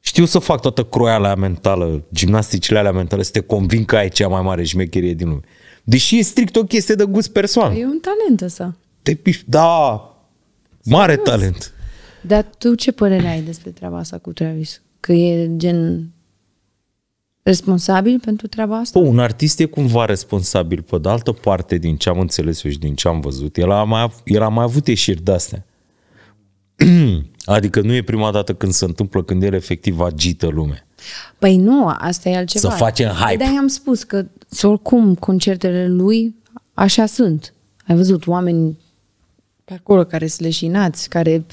Știu să fac toată croiala mentală, gimnasticile alea mentale, să te convin că ai cea mai mare șmecherie din lume. Deși e strict o chestie de gust personal. Păi e un talent ăsta. Te piș... Da, mare talent. Dar tu ce părere ai despre treaba asta cu Travis? Că e gen responsabil pentru treaba asta? Păi, un artist e cumva responsabil. Pe de altă parte, din ce am înțeles eu și din ce am văzut, el a mai, el a mai avut ieșiri de-astea. adică nu e prima dată când se întâmplă când el efectiv agită lumea. Păi nu, asta e altceva. Să facem păi hype. De-aia am spus că oricum concertele lui așa sunt. Ai văzut oameni pe acolo care sunt leșinați, care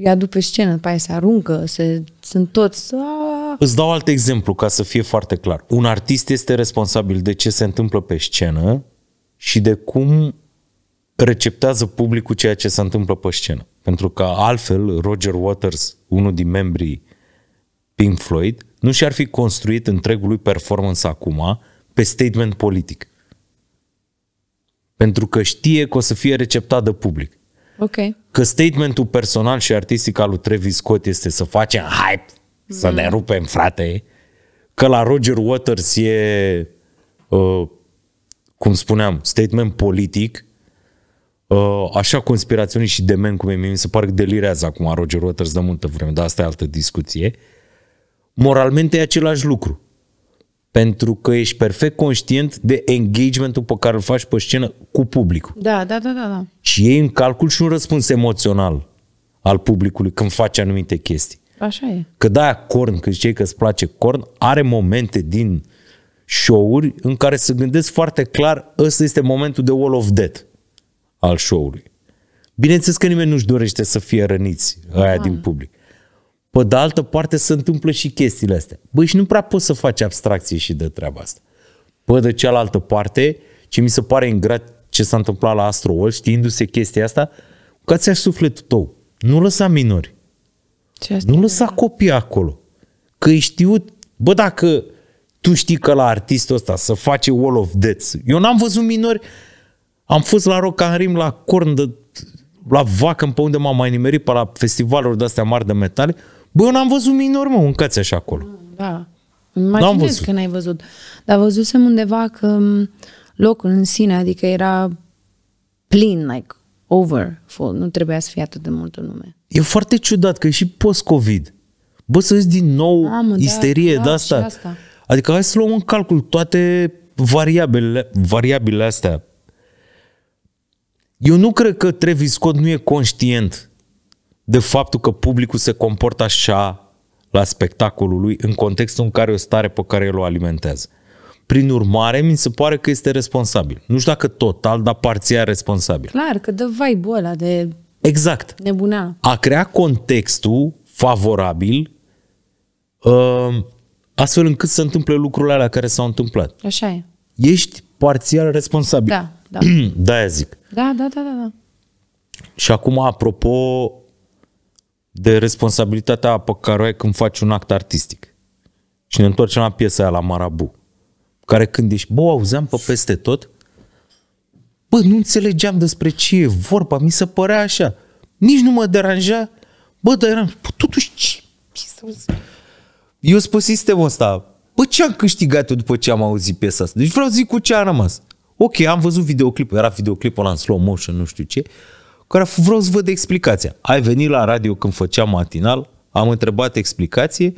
ia după scenă, după aia se aruncă, se, sunt toți... Aaaa. Îți dau alt exemplu ca să fie foarte clar. Un artist este responsabil de ce se întâmplă pe scenă și de cum receptează publicul ceea ce se întâmplă pe scenă. Pentru că altfel Roger Waters, unul din membrii Pink Floyd, nu și-ar fi construit întregul lui performance acum pe statement politic. Pentru că știe că o să fie receptat de public. Okay. Că statementul personal și artistic al lui Travis Scott este să facem hype, mm. să ne mm. rupem, frate, că la Roger Waters e, uh, cum spuneam, statement politic, uh, așa conspiraționist și demen cum e mie, mi se pare că delirează acum Roger Waters de multă vreme, dar asta e altă discuție. Moralmente e același lucru pentru că ești perfect conștient de engagementul pe care îl faci pe scenă cu publicul. Da, da, da, da. da. Și ei în calcul și un răspuns emoțional al publicului când faci anumite chestii. Așa e. Că da, corn, că ziceai că îți place corn, are momente din show-uri în care se gândesc foarte clar ăsta este momentul de wall of death al show-ului. Bineînțeles că nimeni nu-și dorește să fie răniți aia Aha. din public. Pe de altă parte se întâmplă și chestiile astea. Băi, și nu prea poți să faci abstracție și de treaba asta. Pe de cealaltă parte, ce mi se pare ingrat ce s-a întâmplat la World, știindu-se chestia asta, ucați aș sufletul tău. Nu lăsa minori. Ce nu lăsa de... copii acolo. Că ești știut, bă, dacă tu știi că la artistul ăsta să face Wall of Death. Eu n-am văzut minori, am fost la Rock în Rim, la Corn, de, la Vacă, pe unde m-am mai nimerit, pe la festivaluri de-astea mari de metale, Bă, n-am văzut minor, mă, un așa acolo. Da. Imaginez n-am văzut. că n-ai văzut. Dar văzusem undeva că locul în sine, adică era plin, like over, full. Nu trebuia să fie atât de multă lume. E foarte ciudat că e și post-COVID. Bă, să din nou Mamă, da, isterie da, de asta. asta. Adică hai să luăm în calcul toate variabilele, variabilele astea. Eu nu cred că Travis Scott nu e conștient de faptul că publicul se comportă așa la spectacolul lui în contextul în care o stare pe care el o alimentează. Prin urmare, mi se pare că este responsabil. Nu știu dacă total, dar parțial responsabil. Clar, că dă vai boala ăla de Exact. Nebunea. A crea contextul favorabil uh, astfel încât să întâmple lucrurile alea care s-au întâmplat. Așa e. Ești parțial responsabil. Da, da. da, zic. Da, da, da, da. da. Și acum, apropo, de responsabilitatea pe care o ai când faci un act artistic. Și ne întoarcem la piesa aia la Marabu, care când ești, bă, auzeam pe peste tot, bă, nu înțelegeam despre ce e vorba, mi se părea așa. Nici nu mă deranja, bă, dar eram, bă, totuși, ce? Eu spus sistemul ăsta, bă, ce am câștigat eu după ce am auzit piesa asta? Deci vreau să zic cu ce a rămas. Ok, am văzut videoclipul, era videoclipul ăla în slow motion, nu știu ce, care vreau să văd explicația. Ai venit la radio când făceam matinal, am întrebat explicație,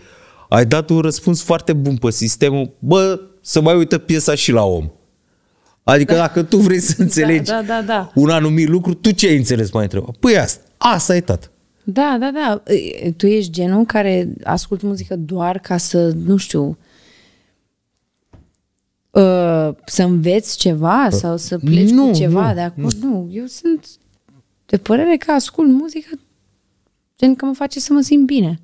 ai dat un răspuns foarte bun pe sistemul, bă, să mai uită piesa și la om. Adică da. dacă tu vrei să da, înțelegi da, da, da, da. un anumit lucru, tu ce ai înțeles mai întreba? Păi asta, asta e tot. Da, da, da. Tu ești genul care ascult muzică doar ca să, nu știu, ă, să înveți ceva sau să pleci nu, cu ceva nu, de acolo. Nu. nu, eu sunt de părere că ascult muzică gen că mă face să mă simt bine.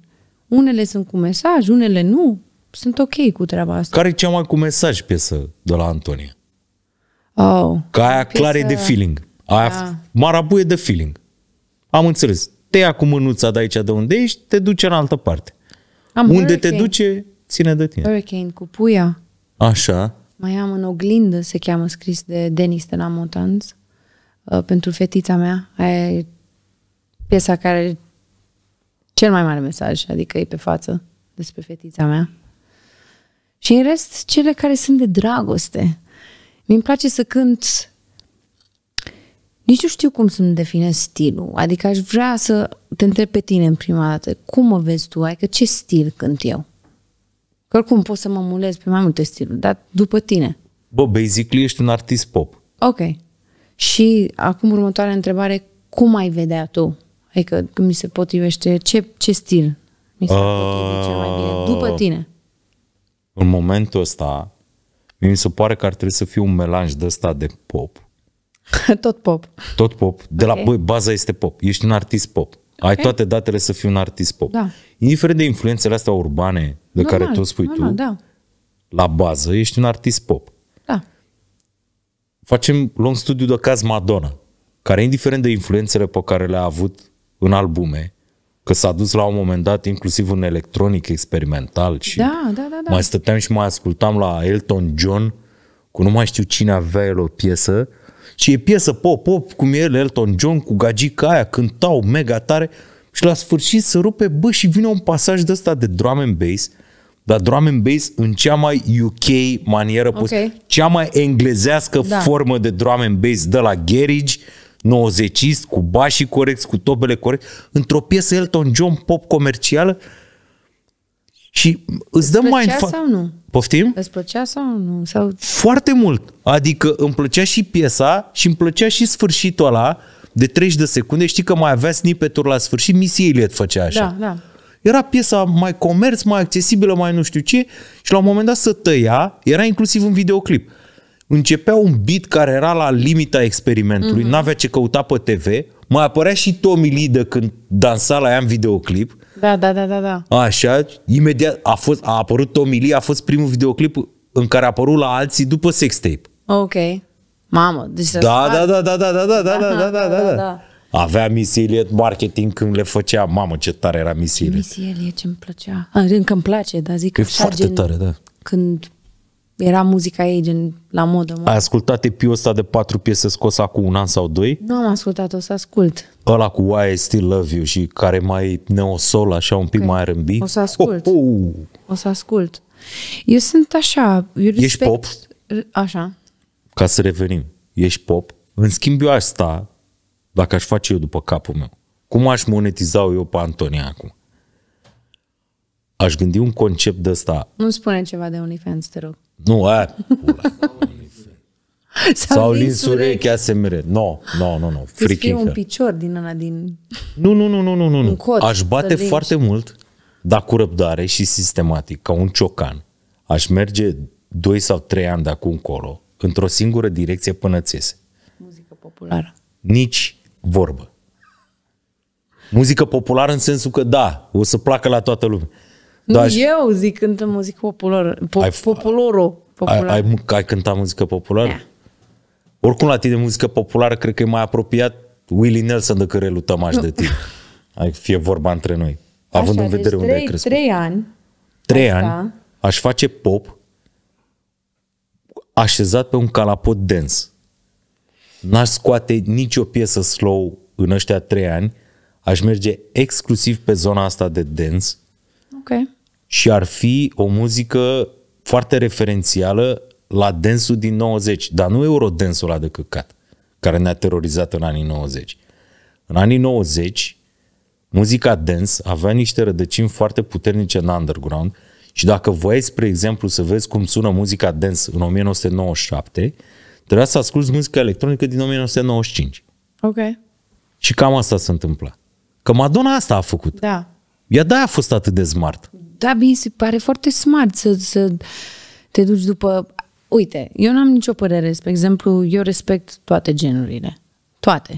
Unele sunt cu mesaj, unele nu. Sunt ok cu treaba asta. Care e cea mai cu mesaj piesă de la Antonia? Oh, că aia piesă... clar e de feeling. Aia da. marabuie de feeling. Am înțeles. Te ia cu mânuța de aici de unde ești, te duce în altă parte. Am unde hurricane. te duce, ține de tine. Hurricane cu puia. Așa. Mai am în oglindă, se cheamă scris de Denis de la Motanz. Uh, pentru fetița mea. Aia e piesa care are cel mai mare mesaj, adică e pe față despre fetița mea. Și în rest, cele care sunt de dragoste. Mi-mi place să cânt nici nu știu cum să-mi definez stilul. Adică aș vrea să te întreb pe tine în prima dată. Cum mă vezi tu? Adică ce stil cânt eu? Că oricum pot să mă mulez pe mai multe stiluri, dar după tine. Bă, basically ești un artist pop. Ok. Și acum următoarea întrebare, cum ai vedea tu? Adică mi se potrivește, ce, ce stil mi se potrivește cel mai bine ah. după tine? În momentul ăsta, mi se pare că ar trebui să fie un melanj de ăsta de pop. Tot pop. Tot pop. De okay. la bă, baza este pop. Ești un artist pop. Okay. Ai toate datele să fii un artist pop. Da. Indiferent de influențele astea urbane de normal, care tu spui normal, tu, da. la bază ești un artist pop facem, luăm studiu de caz Madonna, care indiferent de influențele pe care le-a avut în albume, că s-a dus la un moment dat inclusiv în electronic experimental și da, da, da, da. mai stăteam și mai ascultam la Elton John cu nu mai știu cine avea el o piesă și e piesă pop-pop cum e el, Elton John cu gagica aia, cântau mega tare și la sfârșit se rupe, bă, și vine un pasaj de ăsta de drum and bass dar drum and bass în cea mai UK manieră pus, cea mai englezească da. formă de drum and bass de la garage, 90 cu bașii corecți, cu tobele corecți, într-o piesă Elton John pop comercială și îți dăm mai fa- sau nu? Poftim? Îți plăcea sau nu? Sau... Foarte mult. Adică îmi plăcea și piesa și îmi plăcea și sfârșitul ăla de 30 de secunde. Știi că mai avea snippet la sfârșit, Missy Elliot făcea așa. Da, da. Era piesa mai comerț, mai accesibilă, mai nu știu ce și la un moment dat să tăia, era inclusiv un videoclip. Începea un beat care era la limita experimentului, mm-hmm. n-avea ce căuta pe TV, mai apărea și Tommy Lidă când dansa la ea în videoclip. Da, da, da, da, da. Așa, imediat a, fost, a apărut Tommy Lee, a fost primul videoclip în care a apărut la alții după sextape. Ok. Mamă, deci da, da, da, da, da, da, da, da, da, da, da, da, da, da avea Miss Elliot marketing când le făcea. Mamă, ce tare era Miss Elliot. Miss Elliot, ce-mi plăcea. Încă îmi place, dar zic că... E foarte gen, tare, da. Când era muzica ei gen la modă. Mă. Ai ascultat EP-ul ăsta de patru piese scos acum un an sau doi? Nu am ascultat, o să ascult. Ăla cu Why I Still Love You și care mai neosol, așa un pic okay. mai R&B? O să ascult. Oh, oh. O să ascult. Eu sunt așa, eu respect... Ești pop? Așa. Ca să revenim, ești pop. În schimb eu asta dacă aș face eu după capul meu, cum aș monetiza eu pe Antonia acum? Aș gândi un concept de ăsta. Nu spune ceva de OnlyFans, te rog. Nu, aia, pula. Sau, Sau lins urechea SMR. No, no, no, no. Îți un picior din ăla din... Nu, nu, nu, nu, nu, nu. Cot, Aș bate foarte mult, dar cu răbdare și sistematic, ca un ciocan. Aș merge 2 sau 3 ani de acum încolo, într-o singură direcție până țese. Muzică populară. Nici vorbă. Muzică populară în sensul că da, o să placă la toată lumea. nu, aș... eu zic cântă muzică populară. Po- ai, populoro. Popular. Ai, ai, ai cântat muzică populară? Da. Oricum la tine muzică populară cred că e mai apropiat Willie Nelson decât Relu Tămaș de tine. Ai fie vorba între noi. Având Așa, în deci vedere deci unde 3, ai crescut. Trei ani. Trei ani aș face pop așezat pe un calapot dens. N-aș scoate nicio piesă slow în ăștia trei ani, aș merge exclusiv pe zona asta de dance okay. și ar fi o muzică foarte referențială la dance din 90, dar nu Eurodance-ul ăla de căcat, care ne-a terorizat în anii 90. În anii 90, muzica dance avea niște rădăcini foarte puternice în underground și dacă voiai, spre exemplu, să vezi cum sună muzica dance în 1997, Trebuia să asculți muzică electronică din 1995. Ok. Și cam asta s-a întâmplat. Că Madonna asta a făcut. Da. Ea da a fost atât de smart. Da, bine, se pare foarte smart să, să te duci după... Uite, eu n-am nicio părere. Spre exemplu, eu respect toate genurile. Toate.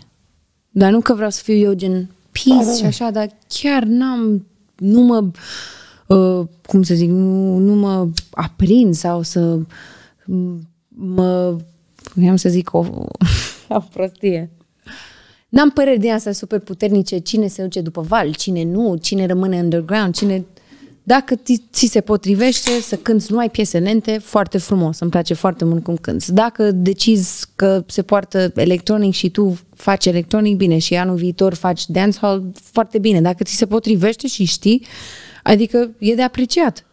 Dar nu că vreau să fiu eu gen peace și așa, dar chiar n-am... Nu mă... Uh, cum să zic, nu, nu mă aprind sau să mă am să zic o, o prostie. N-am păreri din asta super puternice, cine se duce după val, cine nu, cine rămâne underground, cine... Dacă ți, ți se potrivește să cânți, nu ai piese lente, foarte frumos, îmi place foarte mult cum cânți. Dacă decizi că se poartă electronic și tu faci electronic, bine, și anul viitor faci dancehall, foarte bine. Dacă ți se potrivește și știi, adică e de apreciat.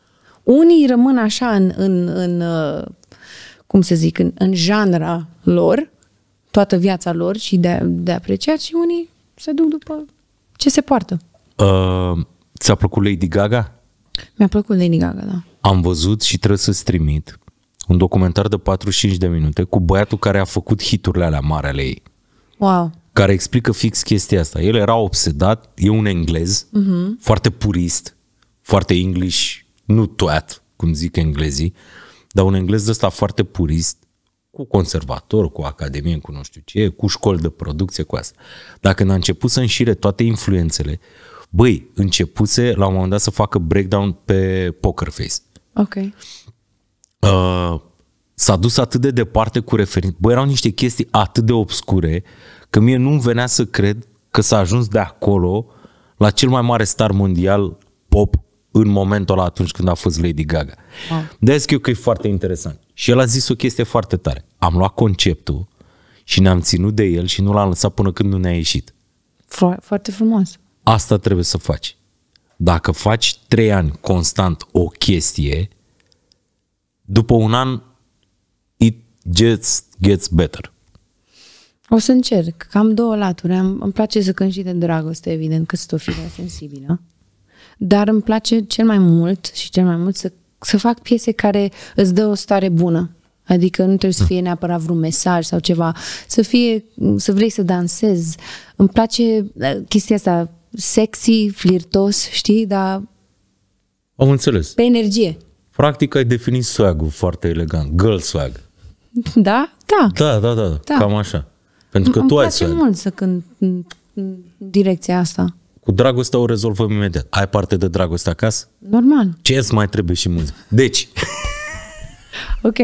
Unii rămân așa în, în, în uh, cum să zic, în, în janra lor, toată viața lor și de, de apreciat și unii se duc după ce se poartă. Uh, ți-a plăcut Lady Gaga? Mi-a plăcut Lady Gaga, da. Am văzut și trebuie să-ți trimit un documentar de 45 de minute cu băiatul care a făcut hiturile alea mari ale ei. Wow. Care explică fix chestia asta. El era obsedat, e un englez, uh-huh. foarte purist, foarte english, nu toat, cum zic englezii, uh, dar un englez ăsta foarte purist, cu conservator, cu academie, cu nu știu ce, cu școli de producție, cu asta. Dacă n-a început să înșire toate influențele, băi, începuse la un moment dat să facă breakdown pe poker face. Ok. Uh, s-a dus atât de departe cu referințe. Băi, erau niște chestii atât de obscure că mie nu-mi venea să cred că s-a ajuns de acolo la cel mai mare star mondial pop în momentul ăla atunci când a fost Lady Gaga. Wow. De zic eu că e foarte interesant. Și el a zis o chestie foarte tare. Am luat conceptul și ne-am ținut de el și nu l-am lăsat până când nu ne-a ieșit. Foarte frumos. Asta trebuie să faci. Dacă faci trei ani constant o chestie, după un an it gets, gets better. O să încerc. Cam două laturi. Am, îmi place să cânt și de dragoste, evident, că sunt o fire sensibilă dar îmi place cel mai mult și cel mai mult să, să fac piese care îți dă o stare bună. Adică nu trebuie să da. fie neapărat vreun mesaj sau ceva, să fie, să vrei să dansezi. Îmi place da, chestia asta sexy, flirtos, știi, dar... Am înțeles. Pe energie. Practic ai definit swag foarte elegant, girl swag. Da? Da. Da, da, da, da. cam așa. Pentru că Îmi tu ai swag. Îmi place mult să cânt în direcția asta. Cu dragostea o rezolvăm imediat. Ai parte de dragoste acasă? Normal. Ce îți mai trebuie și muzică? Deci. ok.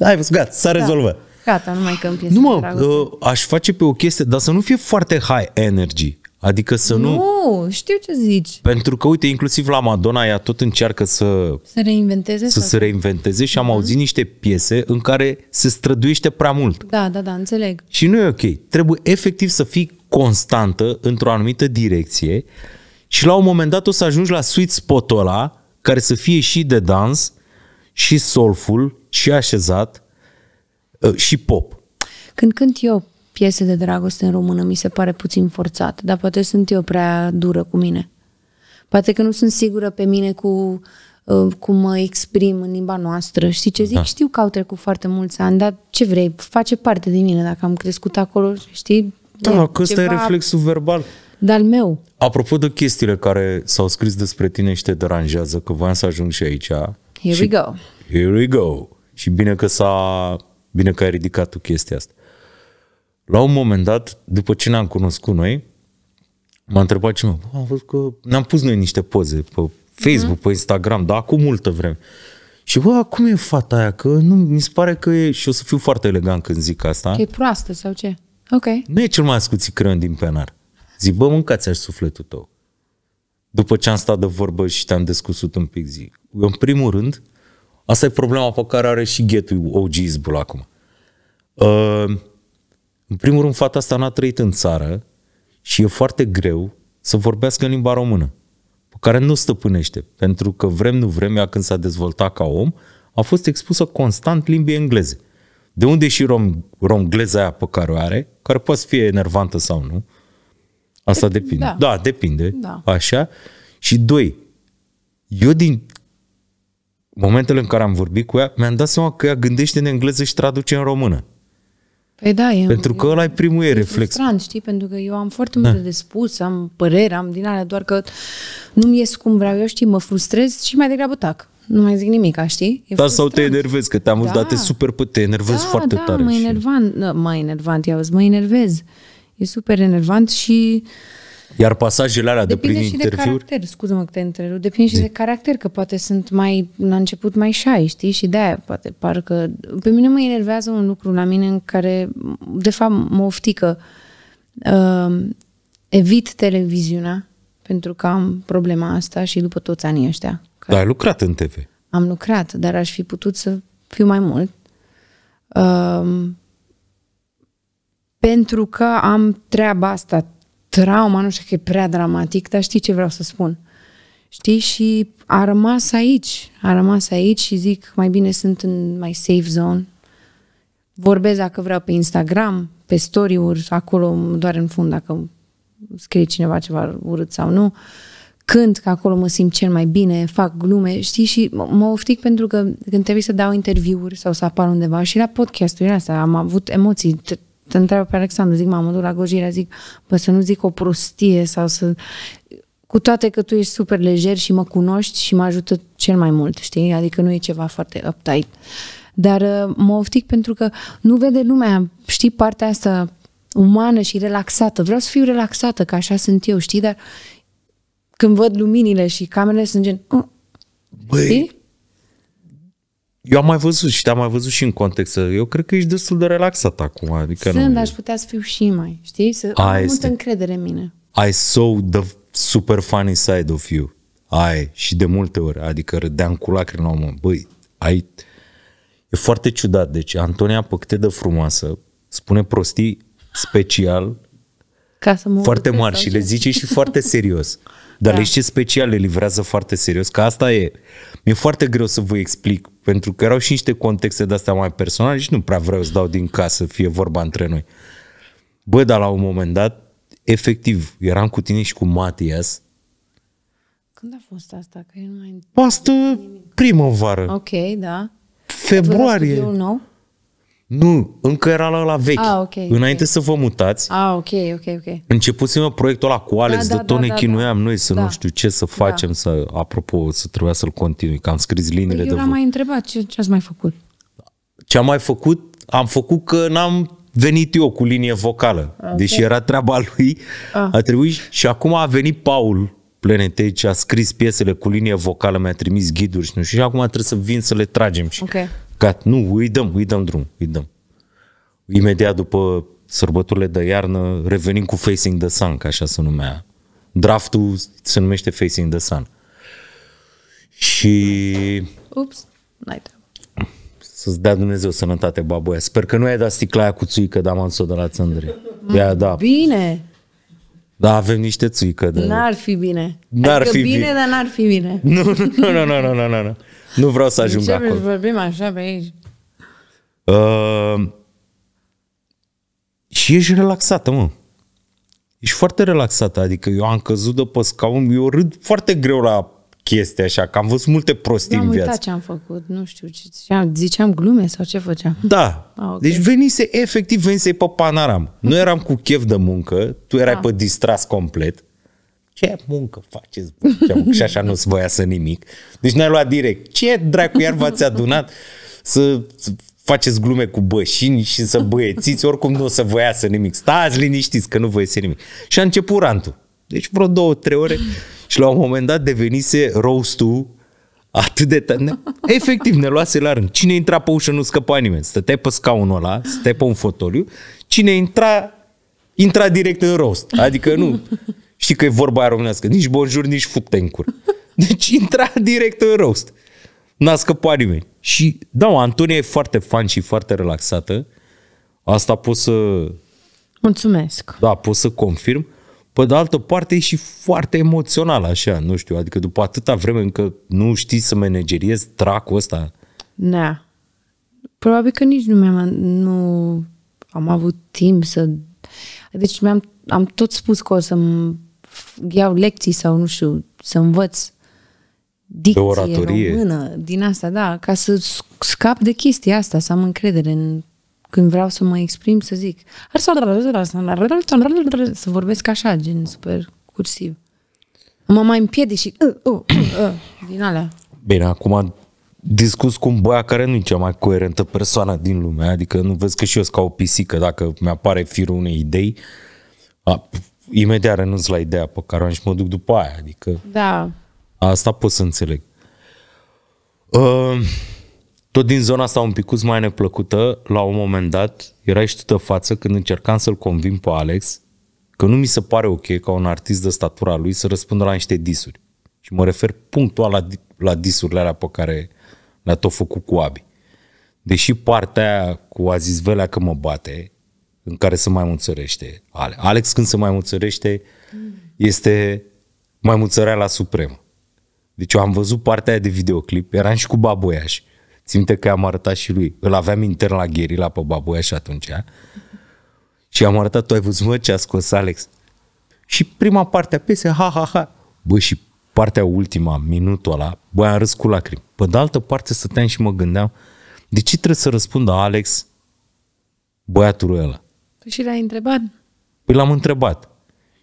Hai, gata, s-a da. rezolvat. Gata, nu mai câmpie. Nu mă, uh, aș face pe o chestie, dar să nu fie foarte high energy. Adică să nu... Nu, știu ce zici. Pentru că, uite, inclusiv la Madonna, ea tot încearcă să... Să reinventeze. Să se reinventeze și am da. auzit niște piese în care se străduiește prea mult. Da, da, da, înțeleg. Și nu e ok. Trebuie efectiv să fii constantă într-o anumită direcție și la un moment dat o să ajungi la sweet spot ăla, care să fie și de dans, și solful, și așezat, ă, și pop. Când cânt eu piese de dragoste în română, mi se pare puțin forțat, dar poate sunt eu prea dură cu mine. Poate că nu sunt sigură pe mine cu ă, cum mă exprim în limba noastră. Știi ce zic? Da. Știu că au trecut foarte mulți ani, dar ce vrei, face parte din mine. Dacă am crescut acolo, știi, da, că ăsta e reflexul verbal. Dar meu. Apropo de chestiile care s-au scris despre tine și te deranjează, că voiam să ajung și aici. Here și, we go. Here we go. Și bine că s-a... Bine că ai ridicat tu chestia asta. La un moment dat, după ce ne-am cunoscut noi, m-a întrebat cineva, am văzut că ne-am pus noi niște poze pe Facebook, mm-hmm. pe Instagram, dar acum multă vreme. Și bă, cum e fata aia? Că nu, mi se pare că e... Și o să fiu foarte elegant când zic asta. Că e proastă sau ce? Ok. Nu e cel mai ascuțit creion din penar. Zic, bă, mâncați aș sufletul tău. După ce am stat de vorbă și te-am descusut un pic, zic. În primul rând, asta e problema pe care are și ghetul OG Izbul acum. Uh, în primul rând, fata asta n-a trăit în țară și e foarte greu să vorbească în limba română, pe care nu stăpânește, pentru că vrem nu vrem, ea când s-a dezvoltat ca om, a fost expusă constant limbii engleze. De unde și rom, romgleza aia pe care o are, care poate să fie enervantă sau nu. Asta depinde. depinde. Da, da depinde. Da. Așa. Și doi, eu din momentele în care am vorbit cu ea, mi-am dat seama că ea gândește în engleză și traduce în română. Păi da, e, Pentru că ăla e primul e, e reflex. Frustrant, știi, pentru că eu am foarte multe da. de spus, am părere, am din alea, doar că nu-mi ies cum vreau eu, știi, mă frustrez și mai degrabă tac nu mai zic nimic, știi? E Dar sau te enervezi, că te-am da. te super pe te enervezi da, foarte da, tare. mă enervant, și... Da, mă enervant, iau mă enervez. E super enervant și... Iar pasajele alea de prin și de caracter, scuză-mă că te întrerup, depinde și de. de caracter, că poate sunt mai, la început mai șai, știi? Și de-aia poate parcă... Pe mine mă enervează un lucru la mine în care, de fapt, mă oftică. Uh, evit televiziunea, pentru că am problema asta și după toți anii ăștia Că Dar ai lucrat în TV. Am lucrat, dar aș fi putut să fiu mai mult. Uh, pentru că am treaba asta, trauma, nu știu că e prea dramatic, dar știi ce vreau să spun. Știi? Și a rămas aici. A rămas aici și zic, mai bine sunt în mai safe zone. Vorbesc dacă vreau pe Instagram, pe story-uri, acolo doar în fund dacă scrie cineva ceva urât sau nu. Uh, cânt, că acolo mă simt cel mai bine, fac glume, știi, și mă oftic pentru că când trebuie să dau interviuri sau să apar undeva și la podcasturile astea am avut emoții, te întreabă pe Alexandru, zic, mamă, duc la gojirea, zic, bă, să nu zic o prostie sau să... Cu toate că tu ești super lejer și mă cunoști și mă ajută cel mai mult, știi? Adică nu e ceva foarte uptight. Dar uh, mă oftic pentru că nu vede lumea, știi, partea asta umană și relaxată. Vreau să fiu relaxată, că așa sunt eu, știi? Dar când văd luminile și camerele, sunt gen... Mm. Băi, Eu am mai văzut și te-am mai văzut și în context. Eu cred că ești destul de relaxat acum. Adică Sunt, nu... dar aș putea să fiu și mai, știi? Să A, am este... multă încredere în mine. I saw the super funny side of you. Ai, și de multe ori. Adică râdeam cu lacrimi la un Băi, ai... E foarte ciudat. Deci Antonia Păcte de frumoasă spune prostii special ca să mă foarte mari și le zice și foarte serios. Dar da. le știți special, le livrează foarte serios, că asta e. Mi-e foarte greu să vă explic, pentru că erau și niște contexte de-astea mai personale și nu prea vreau să dau din casă, fie vorba între noi. Bă, dar la un moment dat, efectiv, eram cu tine și cu Matias. Când a fost asta? Că eu nu mai... Asta primăvară. Ok, da. Februarie. nou? Nu, încă era la la vechi. Ah, okay, Înainte okay. să vă mutați. Ah, ok, ok, ok. Începusem proiectul ăla cu Alex, da, de da, tot da, ne da, chinuiam da. noi să da. nu știu ce să facem, da. să, apropo, să trebuia să-l continui, că am scris liniile păi de... Eu l-am mai întrebat, ce, ce ați mai făcut? Ce am mai făcut? Am făcut că n-am venit eu cu linie vocală. Ah, okay. Deși era treaba lui, ah. a trebuit și acum a venit Paul Plenetei și a scris piesele cu linie vocală, mi-a trimis ghiduri și nu știu, și acum trebuie să vin să le tragem. Și okay. Gat, nu, îi dăm, îi dăm drum, îi dăm. Imediat după sărbătorile de iarnă revenim cu Facing the Sun, ca așa se numea. Draftul se numește Facing the Sun. Și... Ups, n-ai Să-ți dea Dumnezeu sănătate, baboia. Sper că nu ai dat sticla aia cu țuică de amanso de la țândre. Ia, da. Bine! Da, avem niște țuică de... N-ar fi bine. N-ar adică fi bine, bine, dar n-ar fi bine. Nu, nu, nu, nu, nu, nu, nu. Nu vreau să ajung Începem acolo. vorbim așa pe aici. Uh, și ești relaxată, mă. Ești foarte relaxată, adică eu am căzut de pe scaun, eu râd foarte greu la chestia așa, că am văzut multe prostii am în viață. Am ce am făcut, nu știu ce ziceam, ziceam glume sau ce făceam. Da, ah, okay. deci venise, efectiv venise pe panaram. Nu eram cu chef de muncă, tu erai da. pe distras complet ce muncă faceți Și așa nu se voia să nimic. Deci ne-a luat direct. Ce dracu iar v-ați adunat să faceți glume cu bășini și să băiețiți, oricum nu o să vă iasă nimic. Stați liniștiți că nu vă iese nimic. Și a început rantul. Deci vreo două, trei ore și la un moment dat devenise roast-ul atât de tare. Efectiv, ne luase la rând. Cine intra pe ușă nu scăpa nimeni. Stăteai pe scaunul ăla, stăteai pe un fotoliu. Cine intra, intra direct în roast. Adică nu. Știi că e vorba aia românească. Nici bonjur, nici fupte în cur. Deci intra direct în roast. N-a scăpat nimeni. Și da, Antonia e foarte fan și foarte relaxată. Asta pot să... Mulțumesc. Da, pot să confirm. Pe de altă parte e și foarte emoțional așa, nu știu, adică după atâta vreme încă nu știi să manageriezi tracul ăsta. Da. Probabil că nici nu mi-am nu am avut timp să... Deci mi-am am tot spus că o să iau lecții sau nu știu, să învăț dicție de oratorie. română, din asta, da, ca să scap de chestia asta, să am încredere în când vreau să mă exprim, să zic să vorbesc așa, gen super cursiv. Mă mai împiede și uh, uh, uh, uh, din alea. Bine, acum discuți cu un băia care nu e cea mai coerentă persoană din lume, adică nu vezi că și eu sunt ca o pisică, dacă mi-apare firul unei idei, a, imediat renunț la ideea pe care am și mă duc după aia. Adică da. asta pot să înțeleg. Uh, tot din zona asta un picuț mai neplăcută, la un moment dat, era și tută față când încercam să-l convin pe Alex că nu mi se pare ok ca un artist de statura lui să răspundă la niște disuri. Și mă refer punctual la, la disurile alea pe care le-a tot făcut cu Abi. Deși partea aia cu a zis că mă bate, în care se mai mulțărește Alex. Alex când se mai mulțărește este mai la supremă. Deci eu am văzut partea aia de videoclip, eram și cu Baboiaș. Ținte că am arătat și lui. Îl aveam intern la gherila pe Baboiaș atunci. Și am arătat, tu ai văzut mă ce a scos Alex. Și prima parte a piesei, ha, ha, ha. Bă, și partea ultima, minutul ăla, băi, am râs cu lacrimi. Pe de altă parte stăteam și mă gândeam, de ce trebuie să răspundă Alex băiatul ăla? Păi și l-ai întrebat? Păi l-am întrebat.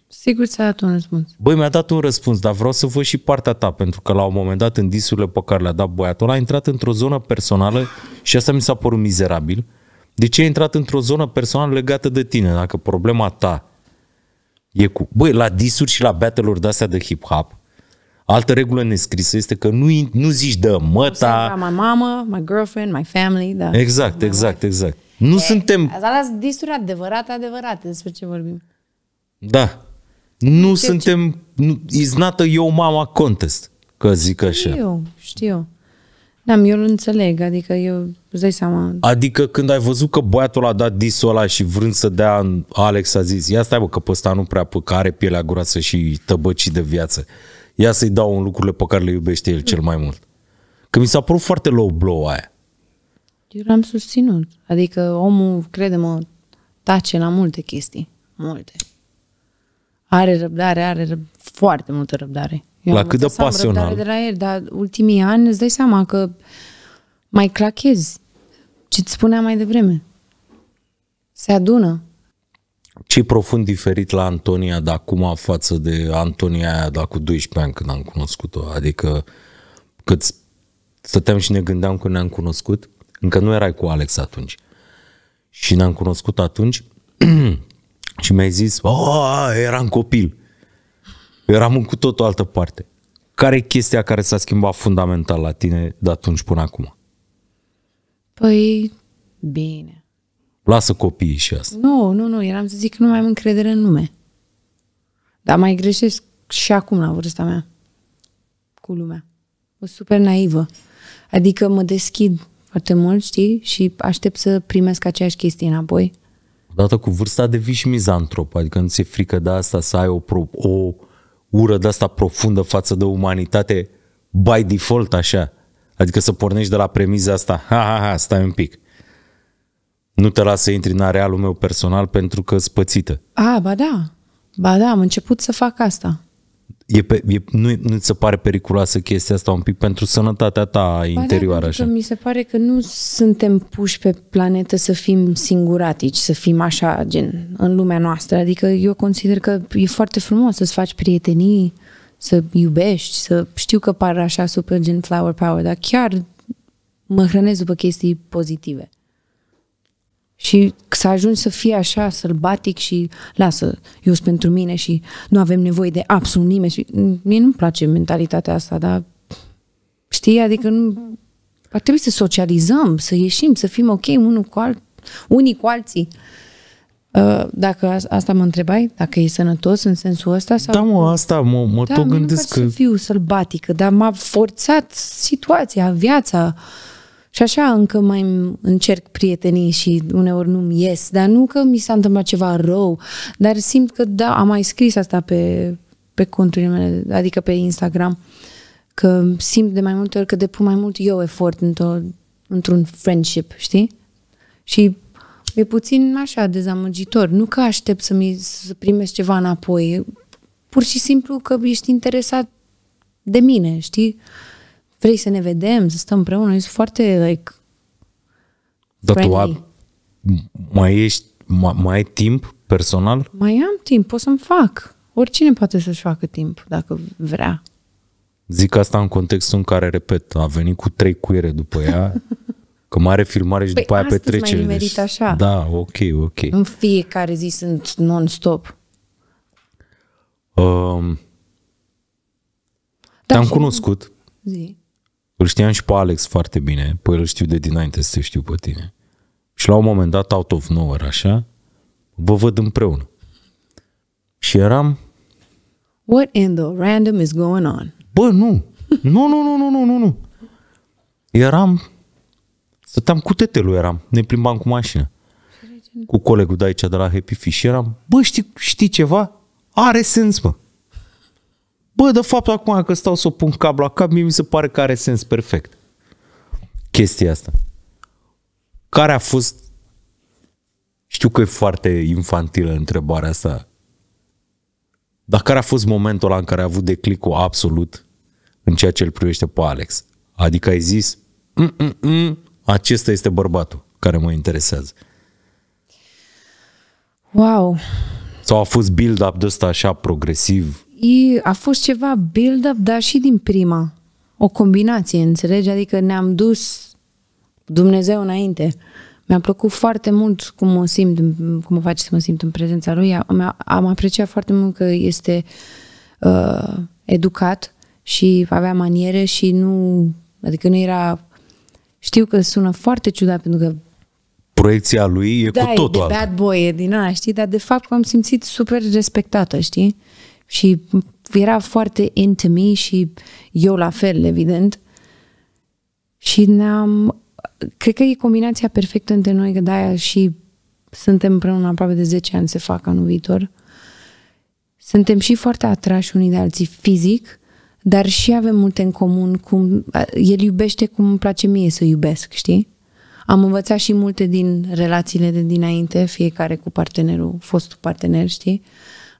Sigur ți-a dat un răspuns. Băi, mi-a dat un răspuns, dar vreau să văd și partea ta, pentru că la un moment dat, în disurile pe care le-a dat băiatul, a intrat într-o zonă personală și asta mi s-a părut mizerabil. De ce a intrat într-o zonă personală legată de tine? Dacă problema ta e cu... Băi, la disuri și la battle-uri de-astea de hip-hop, altă regulă nescrisă este că nu, nu zici de măta... My mama, my girlfriend, my family, da. Exact, exact, exact. Nu e, suntem... Asta las disuri adevărate, adevărate, despre ce vorbim. Da. Nu știu suntem... Ce... Nu, is not a eu mama contest, că zic știu, așa. Știu, știu. Da, eu nu înțeleg, adică eu îți dai seama. Adică când ai văzut că băiatul a dat disul ăla și vrând să dea, Alex a zis, ia stai bă că pe ăsta nu prea, că are pielea groasă și tăbăci de viață. Ia să-i dau un lucrurile pe care le iubește el cel mai mult. Că mi s-a părut foarte low blow aia. Eu l-am susținut. Adică omul, crede-mă, tace la multe chestii. Multe. Are răbdare, are răb... foarte multă răbdare. Eu la cât de pasional. de la el, dar ultimii ani îți dai seama că mai clachezi. Ce-ți spuneam mai devreme. Se adună ce profund diferit la Antonia de acum față de Antonia aia de cu 12 ani când am cunoscut-o? Adică cât stăteam și ne gândeam când ne-am cunoscut, încă nu erai cu Alex atunci. Și ne-am cunoscut atunci și mi-ai zis, oh, eram copil. Eram cu tot o altă parte. Care e chestia care s-a schimbat fundamental la tine de atunci până acum? Păi, bine. Lasă copiii și asta. Nu, nu, nu, eram să zic că nu mai am încredere în lume. Dar mai greșesc și acum la vârsta mea cu lumea. O super naivă. Adică mă deschid foarte mult, știi? Și aștept să primesc aceeași chestie înapoi. Odată cu vârsta de și mizantrop, adică nu ți-e frică de asta să ai o, pro- o ură de asta profundă față de umanitate by default așa. Adică să pornești de la premiza asta, ha, ha, ha, stai un pic. Nu te las să intri în arealul meu personal pentru că spățită. A, ba da, ba da, am început să fac asta e pe, e, nu, nu ți se pare periculoasă chestia asta un pic pentru sănătatea ta ba da, interioară? Da, așa. mi se pare că nu suntem puși pe planetă să fim singuratici, să fim așa, gen, în lumea noastră. Adică eu consider că e foarte frumos să-ți faci prietenii, să iubești, să știu că par așa super gen flower power, dar chiar mă hrănesc după chestii pozitive. Și să ajungi să fii așa sălbatic și lasă, eu sunt pentru mine și nu avem nevoie de absolut nimeni. Și mie nu-mi place mentalitatea asta, dar știi, adică nu, ar trebui să socializăm, să ieșim, să fim ok unul cu alt, unii cu alții. Uh, dacă asta mă întrebai, dacă e sănătos în sensul ăsta? Sau... Da, mă, asta mă, mă da, tot gândesc nu că... să fiu sălbatică, dar m-a forțat situația, viața. Uh, și așa încă mai încerc prietenii și uneori nu-mi ies, dar nu că mi s-a întâmplat ceva rău, dar simt că da, am mai scris asta pe, pe conturile mele, adică pe Instagram, că simt de mai multe ori că depun mai mult eu efort într-o, într-un friendship, știi? Și e puțin așa dezamăgitor, nu că aștept să, mi, să primești ceva înapoi, pur și simplu că ești interesat de mine, știi? vrei să ne vedem, să stăm împreună, sunt foarte, like, Dar friendly. tu mai ești, mai, mai ai timp personal? Mai am timp, pot să-mi fac. Oricine poate să-și facă timp, dacă vrea. Zic asta în contextul în care, repet, a venit cu trei cuiere după ea, că mare filmare și păi după aia petrecere. Păi deci, așa. Da, ok, ok. În fiecare zi sunt non-stop. Um, da, Te-am cunoscut. Zi. Îl știam și pe Alex foarte bine, păi îl știu de dinainte să știu pe tine. Și la un moment dat, out of nowhere, așa, vă văd împreună. Și eram... What in the random is going on? Bă, nu! Nu, nu, nu, nu, nu, nu, nu! Eram... Stăteam cu tetelul, eram. Ne plimbam cu mașină. Cu colegul de aici, de la Happy Fish, eram... Bă, știi, știi ceva? Are sens, mă! Bă, de fapt, acum că stau să o pun cap la cap, mie mi se pare că are sens perfect. Chestia asta. Care a fost... Știu că e foarte infantilă întrebarea asta, dar care a fost momentul ăla în care a avut declicul absolut în ceea ce îl privește pe Alex? Adică ai zis, M-m-m, acesta este bărbatul care mă interesează. Wow! Sau a fost build-up de ăsta așa progresiv? e, a fost ceva build-up, dar și din prima. O combinație, înțelegi? Adică ne-am dus Dumnezeu înainte. Mi-a plăcut foarte mult cum mă simt, cum mă face să mă simt în prezența lui. Am, am apreciat foarte mult că este uh, educat și avea maniere și nu... Adică nu era... Știu că sună foarte ciudat pentru că proiecția lui e da, cu totul e de bad boy, e din ala, știi? Dar de fapt am simțit super respectată, știi? și era foarte into me și eu la fel, evident. Și ne-am... Cred că e combinația perfectă între noi, că de-aia și suntem împreună aproape de 10 ani, se fac anul viitor. Suntem și foarte atrași unii de alții fizic, dar și avem multe în comun. Cum, el iubește cum îmi place mie să iubesc, știi? Am învățat și multe din relațiile de dinainte, fiecare cu partenerul, fostul partener, știi? Uh,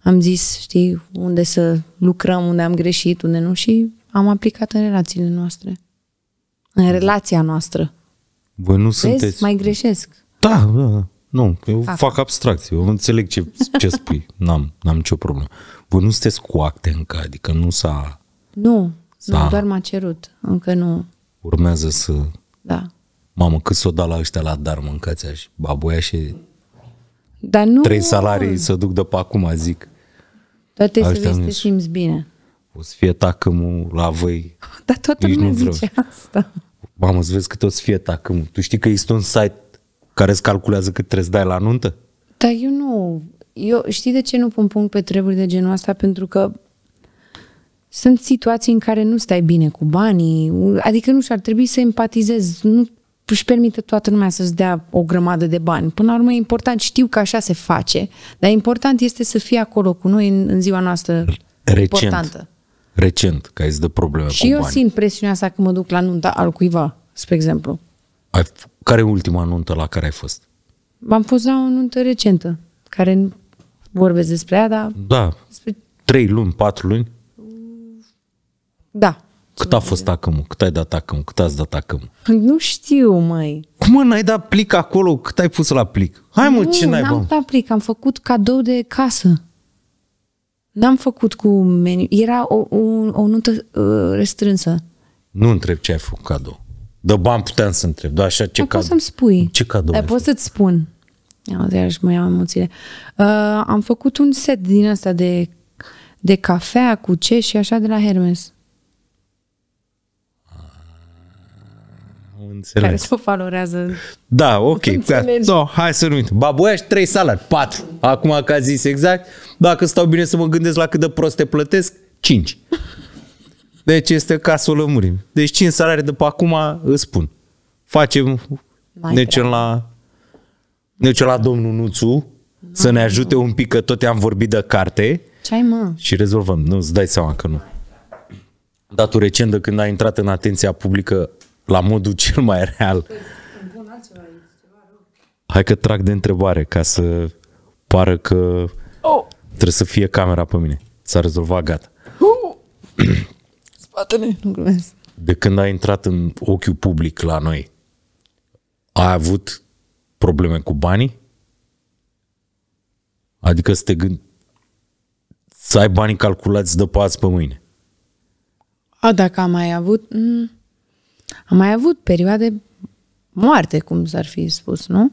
am zis, știi, unde să lucrăm, unde am greșit, unde nu și am aplicat în relațiile noastre. În mm. relația noastră. Voi nu Vezi? sunteți... mai greșesc. Da, da, da, nu, eu Fac. fac abstracție, eu înțeleg ce, ce spui, n-am, n-am nicio problemă. Voi nu sunteți cu acte încă, adică nu s-a... Nu, nu, doar m-a cerut, încă nu. Urmează să... Da. Mamă, cât s-o da la ăștia la dar mâncați și baboia și... Dar nu... Trei salarii să duc de pe acum, zic. Toate Astea să vezi te simți bine. O să fie tacămul la voi. Dar toată lumea zice asta. Mamă, să vezi că o să fie tacămul. Tu știi că există un site care îți calculează cât trebuie să dai la nuntă? Dar eu nu... Eu, știi de ce nu pun punct pe treburi de genul ăsta? Pentru că sunt situații în care nu stai bine cu banii, adică nu și ar trebui să empatizez. Nu își permite toată lumea să-ți dea o grămadă de bani. Până la urmă e important, știu că așa se face, dar important este să fie acolo cu noi în, în ziua noastră Recent. importantă. Recent, ca ai de probleme Și cu eu bani. simt presiunea asta când mă duc la nunta al cuiva, spre exemplu. Ai, care e ultima nuntă la care ai fost? Am fost la o nuntă recentă, care vorbesc despre ea, dar... Da, despre... luni, patru luni? Da, cât a fost acum? Cât ai dat acum? Cât ați dat acum? Nu știu, mai. Cum n-ai dat plic acolo? Cât ai pus la plic? Hai mă, nu, ce n-ai n-am dat plic, am făcut cadou de casă. N-am făcut cu meniu. Era o, o, o nuntă uh, restrânsă. Nu întreb ce ai făcut cadou. De bani puteam să întreb, dar așa ce Acum cadou? să-mi spui. Ce cadou Dar pot să-ți spun. Iarăși mă iau emoțiile. Uh, am făcut un set din asta de, de cafea cu ce și așa de la Hermes. Înțeles. care se valorează. Da, ok. No, hai să nu uit. Baboiaș, trei salari, patru. Acum că a zis exact, dacă stau bine să mă gândesc la cât de prost te plătesc, cinci. Deci este ca să o lămurim. Deci cinci salarii de acum îți spun. Facem Mai ne la, ne la domnul Nuțu Mai să ne ajute un pic că tot am vorbit de carte. Ce ai, mă? Și rezolvăm. Nu, îți dai seama că nu. Datul recent de când a intrat în atenția publică la modul cel mai real. Păi, Hai că trag de întrebare ca să pară că oh. trebuie să fie camera pe mine. S-a rezolvat, gata. Uh. Spatele, nu glumesc. De când ai intrat în ochiul public la noi, ai avut probleme cu banii? Adică să te gând să ai banii calculați de pe azi pe mâine. A, dacă am mai avut... Mm. Am mai avut perioade moarte, cum s-ar fi spus, nu?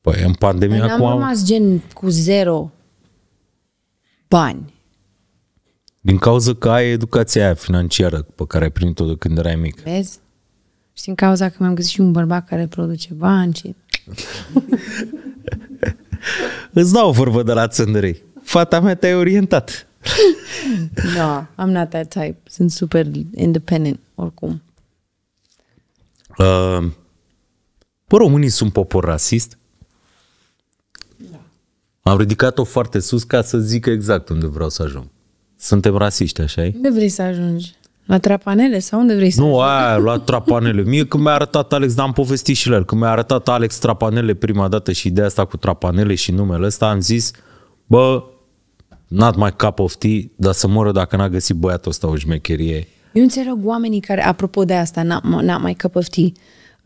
Păi, în pandemie păi acum... Am rămas gen cu zero bani. Din cauza că ai educația aia financiară pe care ai primit-o de când erai mic. Vezi? Și din cauza că mi-am găsit și un bărbat care produce bani și... Îți dau o vorbă de la țândărei. Fata mea te-ai orientat. no, da, I'm not that type. Sunt super independent, oricum. Uh, românii sunt popor rasist. Da. Am ridicat-o foarte sus ca să zic exact unde vreau să ajung. Suntem rasiști, așa e? Unde vrei să ajungi? La trapanele sau unde vrei să Nu, aia, la trapanele. Mie când mi-a arătat Alex, dar am povestit și la el, când mi-a arătat Alex trapanele prima dată și ideea asta cu trapanele și numele ăsta, am zis, bă, not my cup of tea, dar să moră dacă n-a găsit băiatul ăsta o șmecherie eu înțeleg oamenii care, apropo de asta, n-am mai cup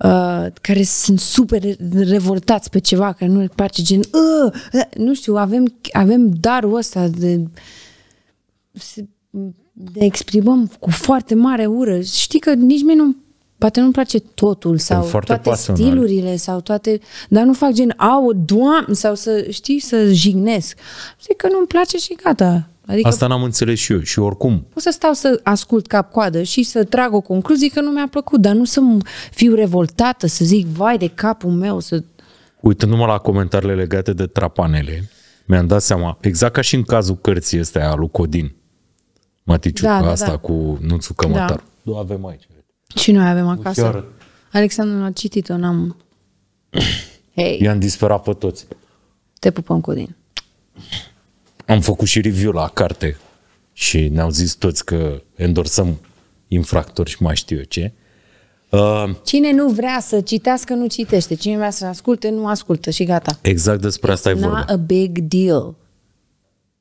Uh, care sunt super revoltați pe ceva, care nu le place, gen, uh, uh, nu știu, avem, avem darul ăsta de se, exprimăm cu foarte mare ură. Știi că nici mie nu poate nu-mi place totul sau toate pasional. stilurile sau toate, dar nu fac gen, au, doamne, sau să, știi, să jignesc. Știi că nu-mi place și gata. Adică Asta n-am înțeles și eu și oricum. O să stau să ascult cap-coadă și să trag o concluzie că nu mi-a plăcut, dar nu să fiu revoltată, să zic, vai de capul meu, să... Uitându-mă la comentariile legate de trapanele, mi-am dat seama, exact ca și în cazul cărții a lui Codin, Maticiu, da, da, asta da. cu Nuțu Cămătar. Da. Nu avem aici. Și noi avem acasă. Chiar... Alexandru nu a citit-o, n-am... Hey. I-am disperat pe toți. Te pupăm, Codin am făcut și review la carte și ne-au zis toți că endorsăm infractori și mai știu eu ce. Uh, Cine nu vrea să citească, nu citește. Cine vrea să asculte, nu ascultă și gata. Exact despre asta e vorba. a big deal.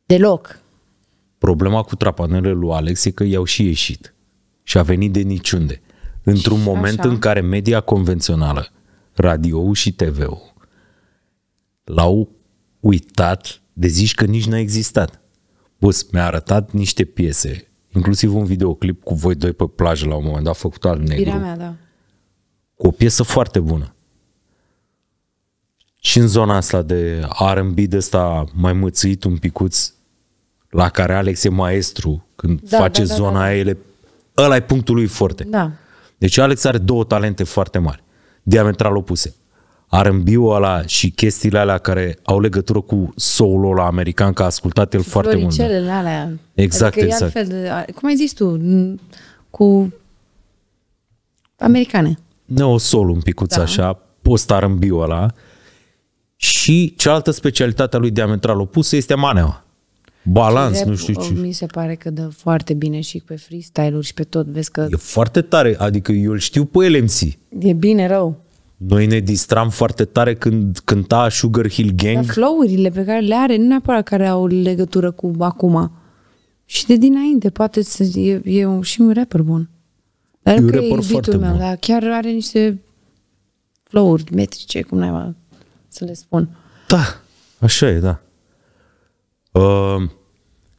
Deloc. Problema cu trapanele lui Alex e că i-au și ieșit. Și a venit de niciunde. Într-un moment așa. în care media convențională, radio și TV-ul, l-au uitat de zici că nici n-a existat. Boss, mi-a arătat niște piese, inclusiv un videoclip cu voi doi pe plajă la un moment dat, făcut al negru. Pirea mea, da. Cu o piesă foarte bună. Și în zona asta de R&B de ăsta mai mățuit un picuț, la care Alex e maestru, când da, da face da, da, zona da. aia, ele, ăla e punctul lui foarte. Da. Deci Alex are două talente foarte mari, diametral opuse arâmbiul ăla și chestiile alea care au legătură cu soul ăla american, că a ascultat el foarte mult. Da. Floricelele alea. Exact, adică exact. Altfel, cum ai zis tu, cu americane. Neo soul un picuț da. așa, post arâmbiul ăla. Și cealaltă specialitate a lui diametral opusă este manea. Balans, nu știu ce. Mi se pare că dă foarte bine și pe freestyle-uri și pe tot. Vezi că... E foarte tare, adică eu îl știu pe LMC. E bine rău. Noi ne distram foarte tare când cânta Sugar Hill Gang. Dar flow-urile pe care le are, nu neapărat care au legătură cu acum. Și de dinainte, poate să, e, e un, și un rapper bun. Dar e un rapper foarte meu, bun. Dar chiar are niște flow-uri metrice, cum n să le spun. Da, așa e, da. Uh,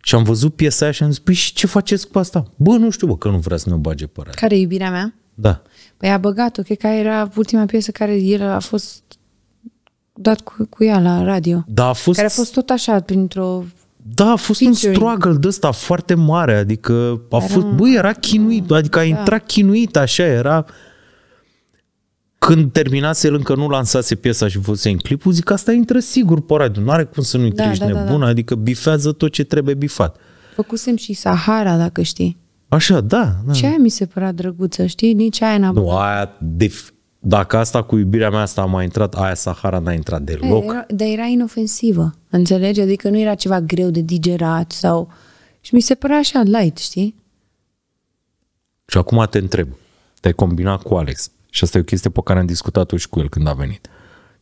și am văzut piesa aia și am zis, păi și ce faceți cu asta? Bă, nu știu, bă, că nu vrea să ne bage părerea. Care e iubirea mea? Da. Păi a băgat-o, cred că era ultima piesă care el a fost dat cu, cu ea la radio. Da, a fost... Care a fost tot așa, printr-o da, a fost featuring. un struggle de ăsta foarte mare, adică a era... fost, Băi, era chinuit, mm, adică a da. intrat chinuit așa, era când terminase el încă nu lansase piesa și văzuse în clipul, zic asta intră sigur pe radio, nu are cum să nu intre, da, da, nebună, da, da. adică bifează tot ce trebuie bifat. Făcusem și Sahara, dacă știi. Așa, da. da. ce mi se părea drăguță, știi? Nici aia n-a... Nu, aia, def- dacă asta cu iubirea mea asta a mai intrat, aia Sahara n-a intrat deloc. Era, dar era inofensivă, înțelegi? Adică nu era ceva greu de digerat sau... Și mi se părea așa light, știi? Și acum te întreb. Te-ai combinat cu Alex. Și asta e o chestie pe care am discutat-o și cu el când a venit.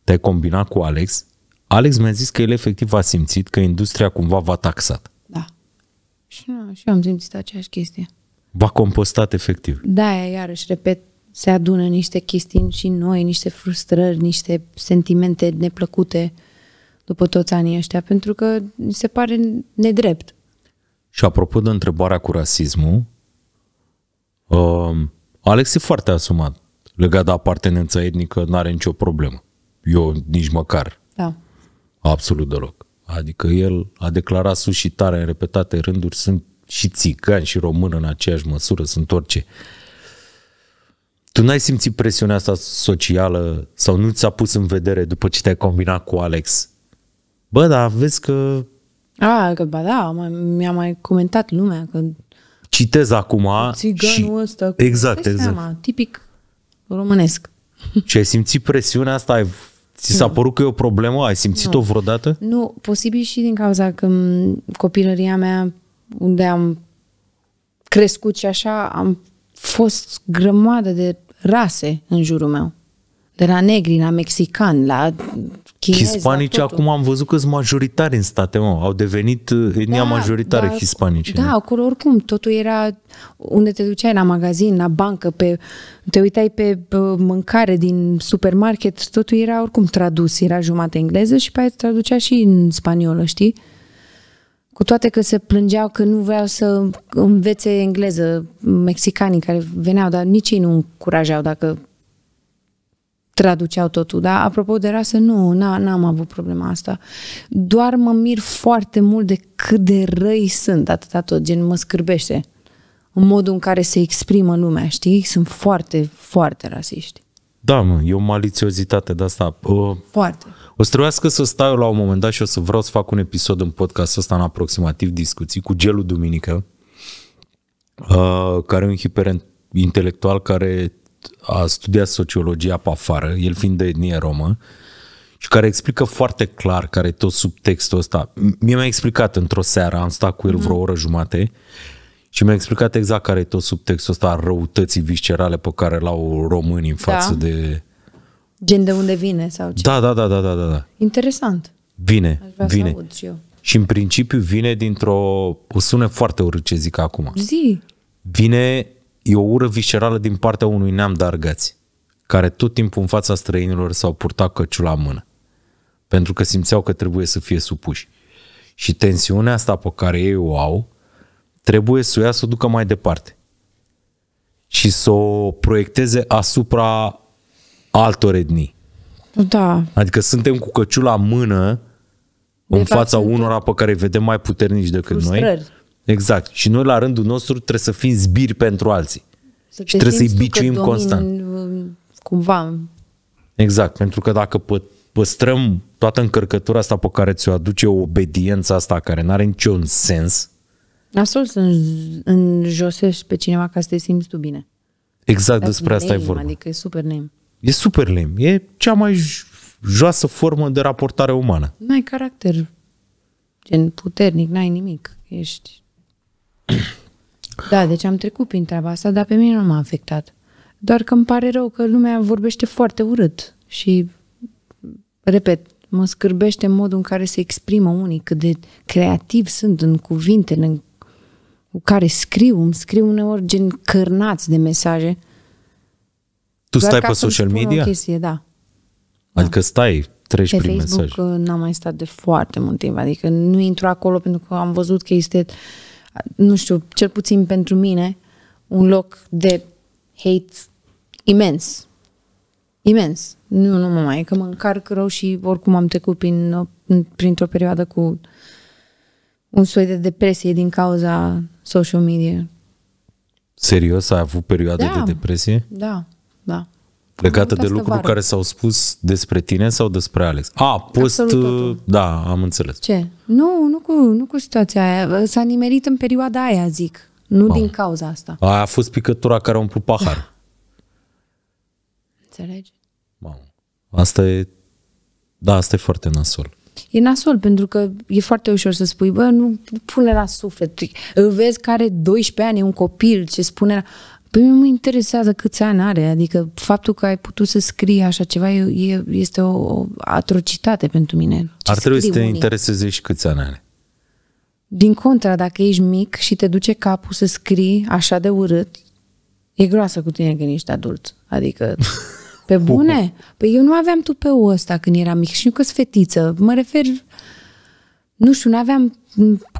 Te-ai combinat cu Alex. Alex mi-a zis că el efectiv a simțit că industria cumva v-a taxat. Da. Și, nu, și eu am simțit aceeași chestie va compostat efectiv. Da, iarăși, repet, se adună niște chestii și noi, niște frustrări, niște sentimente neplăcute după toți anii ăștia, pentru că mi se pare nedrept. Și apropo de întrebarea cu rasismul, uh, Alex e foarte asumat. Legat de apartenența etnică, nu are nicio problemă. Eu nici măcar. Da. Absolut deloc. Adică el a declarat sus și tare în repetate rânduri, sunt și țigan și român în aceeași măsură, sunt orice. Tu n-ai simțit presiunea asta socială sau nu ți-a pus în vedere după ce te-ai combinat cu Alex? Bă, dar vezi că... A, că ba da, mi-a mai comentat lumea că... Citez acum Țiganul și... ăsta. Cu exact, exact. Seama, tipic românesc. Și ai simțit presiunea asta? Ai... Ți s-a nu. părut că e o problemă? Ai simțit-o nu. vreodată? Nu, posibil și din cauza că copilăria mea unde am crescut și așa, am fost grămadă de rase în jurul meu. De la negri, la mexicani, la chinezi, Hispanici la acum am văzut că sunt majoritari în state, mă. Au devenit etnia uh, da, majoritară da, hispanici. Da, acolo oricum totul era unde te duceai la magazin, la bancă, pe, te uitai pe mâncare din supermarket, totul era oricum tradus. Era jumate engleză și pe aia traducea și în spaniolă, știi? Cu toate că se plângeau că nu vreau să învețe engleză mexicanii care veneau, dar nici ei nu încurajau dacă traduceau totul. Dar apropo de rasă, nu, n-am avut problema asta. Doar mă mir foarte mult de cât de răi sunt, atâta tot, gen mă scârbește. În modul în care se exprimă lumea, știi? Sunt foarte, foarte rasiști. Da, mă, e o malițiozitate de asta. Foarte. O să trebuiască să stau la un moment dat și o să vreau să fac un episod în podcast ăsta în aproximativ discuții cu Gelu Duminică, uh, care e un hiperintelectual care a studiat sociologia pe afară, el fiind de etnie romă, și care explică foarte clar care e tot subtextul ăsta. Mie mi-a explicat într-o seară, am stat cu el mhm. vreo oră jumate, uh, și mi-a explicat exact care e tot subtextul ăsta a răutății viscerale pe care l-au românii în da. față da. de... Gen de unde vine sau ce? Da, da, da, da, da, da. da. Interesant. Vine, vine. și, eu. și în principiu vine dintr-o... O sună foarte urât ce zic acum. Zi. Vine, e o ură viscerală din partea unui neam de argați, care tot timpul în fața străinilor s-au purtat căciula în mână. Pentru că simțeau că trebuie să fie supuși. Și tensiunea asta pe care ei o au, trebuie să o ia să o ducă mai departe și să o proiecteze asupra altor etnii. Da. Adică suntem cu căciula în mână de în fața unora pe care îi vedem mai puternici decât frustrări. noi. Exact. Și noi la rândul nostru trebuie să fim zbiri pentru alții. Să și trebuie să-i biciuim constant. Uh, cumva. Exact. Pentru că dacă păstrăm toată încărcătura asta pe care ți-o aduce obediența asta care nu are niciun sens, Absolut, să înjosești pe cineva ca să te simți tu bine. Exact Dar despre asta e vorba. Adică e super lem. E super lem. E cea mai joasă formă de raportare umană. Nu ai caracter gen puternic, n-ai nimic. Ești... Da, deci am trecut prin treaba asta, dar pe mine nu m-a afectat. Doar că îmi pare rău că lumea vorbește foarte urât și, repet, mă scârbește modul în care se exprimă unii, cât de creativ sunt în cuvinte, în care scriu, îmi scriu uneori gen cărnați de mesaje. Tu stai pe social media? O chestie, da. Adică stai, treci pe prin Facebook mesaj. Uh, n-am mai stat de foarte mult timp, adică nu intru acolo pentru că am văzut că este, nu știu, cel puțin pentru mine, un loc de hate imens. Imens. Nu, nu mă mai, că mă încarc rău și oricum am trecut prin, uh, printr-o perioadă cu un soi de depresie din cauza social media. Serios? Ai avut perioade da, de depresie? Da, da. Legată de lucruri vară. care s-au spus despre tine sau despre Alex? A, post... Absolut, uh, da, am înțeles. Ce? Nu, nu cu, nu cu situația aia. S-a nimerit în perioada aia, zic. Nu a. din cauza asta. Aia a fost picătura care a umplut pahar. Înțelegi? Mamă. Asta e... Da, asta e foarte nasol. E nasol, pentru că e foarte ușor să spui, bă, nu pune la suflet. Vezi care 12 ani e un copil, ce spune la... Păi mă interesează câți ani are, adică faptul că ai putut să scrii așa ceva e, este o, o atrocitate pentru mine. Ce Ar trebui să te unii? intereseze și câți ani are. Din contra, dacă ești mic și te duce capul să scrii așa de urât, e groasă cu tine când ești adult. Adică Pe bune? Păi eu nu aveam tupeul ăsta când eram mic și nu că fetiță. Mă refer, nu știu, nu aveam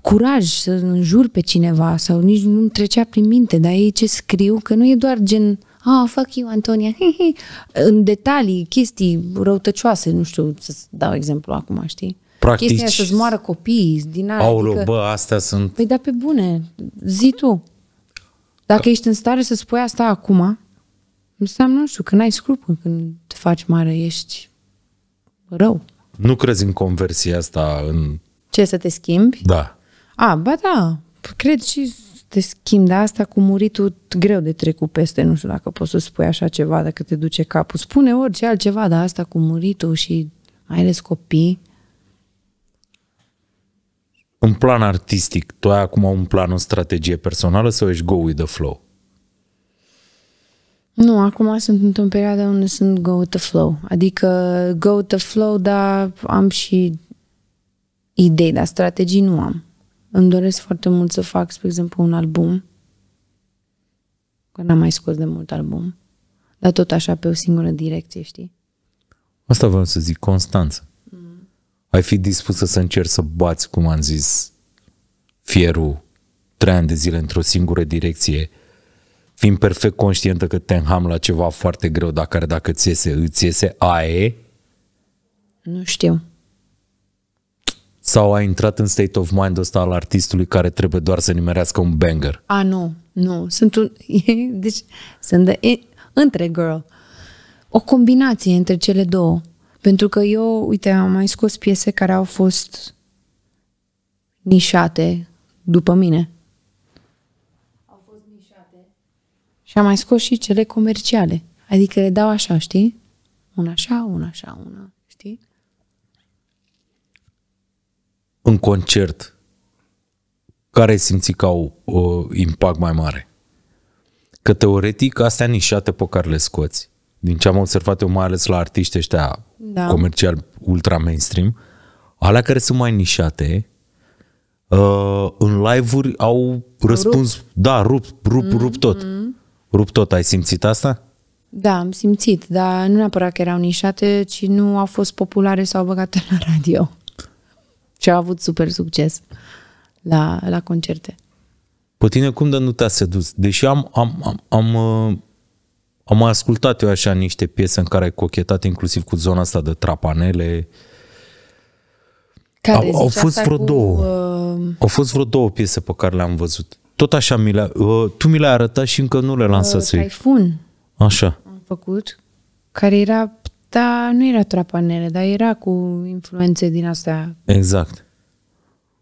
curaj să înjur pe cineva sau nici nu trecea prin minte, dar ei ce scriu, că nu e doar gen ah, oh, fuck you, Antonia, în detalii, chestii răutăcioase, nu știu să dau exemplu acum, știi? Practic. Chestia să-ți moară copiii, din aia. Aolo, adică, bă, astea sunt... Păi da, pe bune, zi tu. Dacă ești în stare să spui asta acum, Înseamnă, nu știu, n ai scrupul, când te faci mare, ești rău. Nu crezi în conversia asta? În... Ce, să te schimbi? Da. A, ba da, cred și te schimbi, dar asta cu muritul greu de trecut peste, nu știu dacă poți să spui așa ceva, dacă te duce capul. Spune orice altceva, dar asta cu muritul și mai ales copii. În plan artistic, tu ai acum un plan, o strategie personală sau ești go with the flow? Nu, acum sunt într-o perioadă unde sunt go with the flow. Adică go with the flow, dar am și idei, dar strategii nu am. Îmi doresc foarte mult să fac, spre exemplu, un album. Că n-am mai scos de mult album. Dar tot așa pe o singură direcție, știi? Asta vreau să zic, Constanță. Mm. Ai fi dispusă să încerci să bați, cum am zis, fierul trei ani de zile într-o singură direcție fiind perfect conștientă că te înham la ceva foarte greu, dacă care dacă ți iese, îți iese, aie? Nu știu. Sau ai intrat în state of mind ăsta al artistului care trebuie doar să nimerească un banger? A, nu, nu. Sunt un... deci, sunt de, între girl. O combinație între cele două. Pentru că eu, uite, am mai scos piese care au fost nișate după mine Și am mai scos și cele comerciale. Adică le dau așa, știi? Una așa, una așa, una, știi? În concert, care simți că au uh, impact mai mare? Că teoretic astea nișate pe care le scoți, din ce am observat eu mai ales la artiști ăștia da. comercial ultra mainstream, alea care sunt mai nișate, uh, în live-uri au răspuns, rup. da, rup, rup, mm-hmm. rup tot. Mm-hmm rupt tot. Ai simțit asta? Da, am simțit, dar nu neapărat că erau nișate, ci nu au fost populare sau băgate la radio. Și au avut super succes la, la concerte. Pe tine cum de nu te-a sedus? Deși am, am, am, am, uh, am ascultat eu așa niște piese în care ai cochetat inclusiv cu zona asta de trapanele. Care, au, au fost vreo cu, două. Uh... Au fost vreo două piese pe care le-am văzut. Tot așa mi le uh, tu mi le-ai arătat și încă nu le lansați. Uh, Typhoon. Așa. Am făcut, care era, da, nu era trapanele, dar era cu influențe din astea. Exact.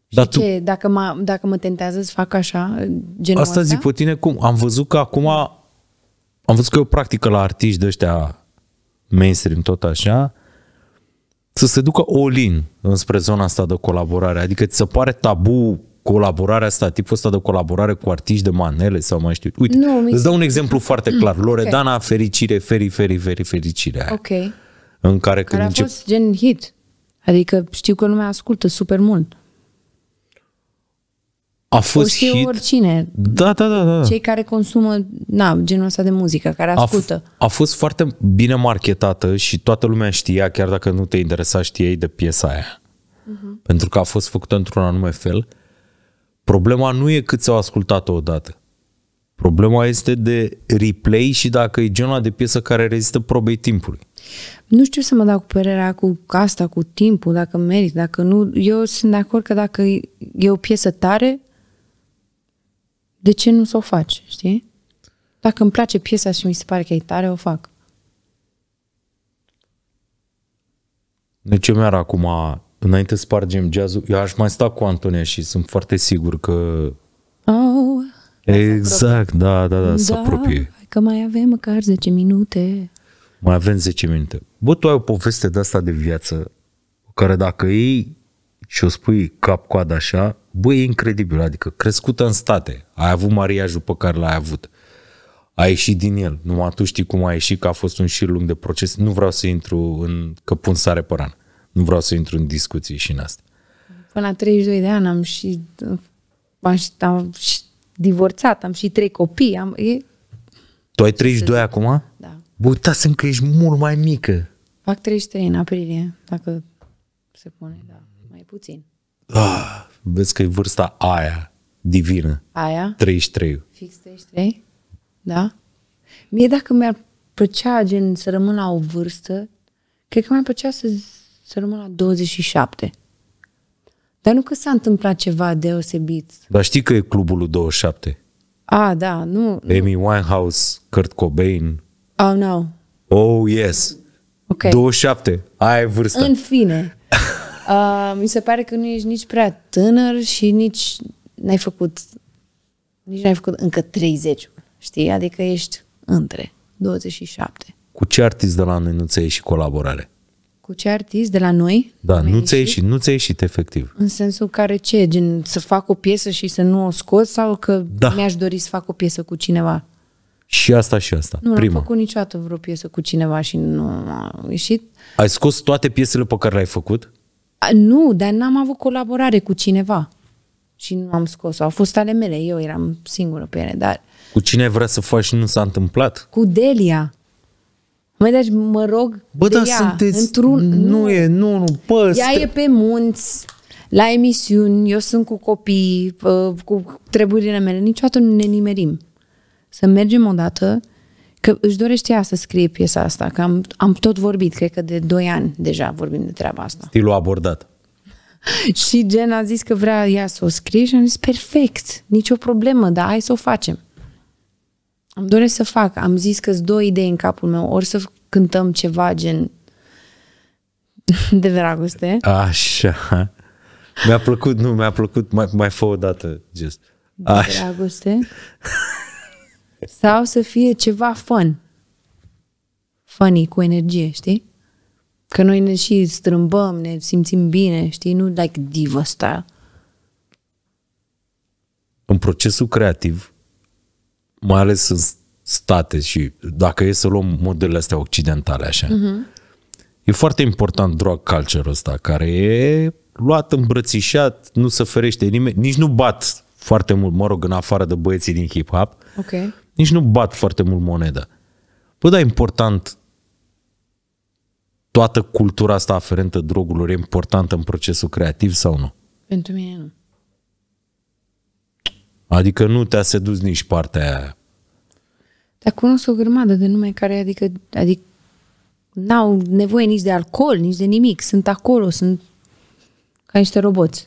Dar tu... ce? Dacă mă, dacă mă tentează să fac așa, genul Asta zic pe tine cum? Am văzut că acum am văzut că e o practică la artiști de ăștia mainstream, tot așa, să se ducă all-in înspre zona asta de colaborare. Adică ți se pare tabu colaborarea asta, tipul ăsta de colaborare cu artiști de manele sau mai știu. Uite, nu, îți dau un exemplu foarte clar. Mm, Loredana, okay. fericire, feri, feri, feri, fericire. ok. În care, care când a încep... fost gen hit. Adică știu că lumea ascultă super mult. A fost o hit. oricine. Da, da, da, da. Cei care consumă, na, genul ăsta de muzică, care ascultă. A, a fost foarte bine marketată și toată lumea știa, chiar dacă nu te interesa, știai de piesa aia. Uh-huh. Pentru că a fost făcută într-un anume fel Problema nu e cât ți-au ascultat-o odată. Problema este de replay și dacă e genul de piesă care rezistă probei timpului. Nu știu să mă dau cu părerea cu asta, cu timpul, dacă merit, dacă nu. Eu sunt de acord că dacă e o piesă tare, de ce nu s o faci, știi? Dacă îmi place piesa și mi se pare că e tare, o fac. Deci eu mi-ar acum Înainte să spargem jazzul, eu aș mai sta cu Antonia și sunt foarte sigur că... Oh, exact, da, da, da, da, se apropie. Că mai avem măcar 10 minute. Mai avem 10 minute. Bă, tu ai o poveste de asta de viață, care dacă ei și o spui cap-coadă așa, bă, e incredibil, adică crescută în state, ai avut mariajul pe care l-ai avut, a ieșit din el, numai tu știi cum a ieșit, că a fost un șir lung de proces, nu vreau să intru în căpun sare pe rană. Nu vreau să intru în discuții și în asta. Până la 32 de ani am și, am, și, am și divorțat, am și trei copii. Am, e... Tu ai 32 acum? Da. Bă, uitați că ești mult mai mică. Fac 33 în aprilie, dacă se pune, da, mai puțin. Ah, vezi că e vârsta aia divină. Aia? 33. Fix 33? Da. Mie dacă mi-ar plăcea gen să rămân la o vârstă, cred că mi-ar plăcea să să rămân la 27. Dar nu că s-a întâmplat ceva deosebit. Dar știi că e clubul lui 27. A, da, nu. Amy nu. Winehouse, Kurt Cobain. Oh, no. Oh, yes. Okay. 27. Aia e vârsta. În fine. uh, mi se pare că nu ești nici prea tânăr și nici n-ai făcut nici n-ai făcut încă 30 știi? Adică ești între 27. Cu ce artist de la noi nu ți și colaborare? cu ce artist de la noi. Da, nu ți-a ieșit, nu ți-a ieșit efectiv. În sensul care ce, gen să fac o piesă și să nu o scot sau că da. mi-aș dori să fac o piesă cu cineva? Și asta și asta. Nu am făcut niciodată vreo piesă cu cineva și nu a ieșit. Ai scos toate piesele pe care le-ai făcut? A, nu, dar n-am avut colaborare cu cineva. Și nu am scos-o. Au fost ale mele, eu eram singură pe ele, dar... Cu cine vrea să faci și nu s-a întâmplat? Cu Delia. Mai deci mă rog Bă, dar sunteți... Într-un... Nu, nu e, nu, nu, bă, Ea stă... e pe munți, la emisiuni, eu sunt cu copii, cu treburile mele, niciodată nu ne nimerim. Să mergem odată, că își dorește ea să scrie piesa asta, că am, am tot vorbit, cred că de 2 ani deja vorbim de treaba asta. Stilul abordat. și gen a zis că vrea ea să o scrie și am zis, perfect, nicio problemă, dar hai să o facem. Îmi doresc să fac. Am zis că-s două idei în capul meu. Ori să cântăm ceva gen de dragoste. Așa. Mi-a plăcut, nu, mi-a plăcut, mai, mai fă o dată gest. Așa. De dragoste. Sau să fie ceva fun. Funny, cu energie, știi? Că noi ne și strâmbăm, ne simțim bine, știi? Nu like diva style. În procesul creativ, mai ales în state și dacă e să luăm modelele astea occidentale așa, uh-huh. e foarte important drug culture ăsta care e luat, îmbrățișat, nu se ferește nimeni, nici nu bat foarte mult, mă rog, în afară de băieții din hip-hop, okay. nici nu bat foarte mult moneda. Bă, da important toată cultura asta aferentă drogurilor e importantă în procesul creativ sau nu? Pentru mine nu. Adică nu te-a sedus nici partea aia. Dar cunosc o grămadă de nume care, adică, adică n-au nevoie nici de alcool, nici de nimic. Sunt acolo, sunt ca niște roboți.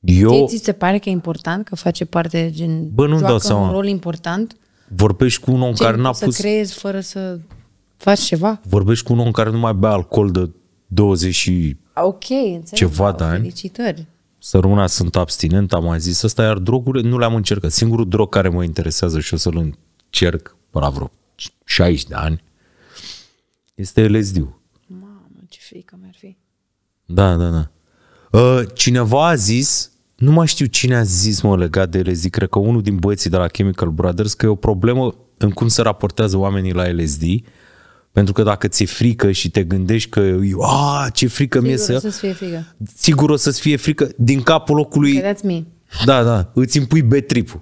Eu... Ție, ți se pare că e important, că face parte, gen, Bă, nu joacă seama. un rol important? Vorbești cu un om Ce care n-a să pus... Să creezi fără să faci ceva? Vorbești cu un om care nu mai bea alcool de 20 și... Ok, înțeleg. Ceva de ani. Felicitări. Sărmâna sunt abstinent, am mai zis asta, iar drogurile nu le-am încercat. Singurul drog care mă interesează și o să-l încerc până la vreo 60 de ani este lsd Mamă, ce frică mi-ar fi. Da, da, da. Ă, cineva a zis, nu mai știu cine a zis, mă, legat de LSD, cred că unul din băieții de la Chemical Brothers, că e o problemă în cum se raportează oamenii la LSD, uh, pentru că dacă ți-e frică și te gândești că, a, ce frică mi-e să... Sigur o să-ți fie frică. Sigur o să-ți fie frică din capul locului. Credeți mi. Da, da, îți impui betripul.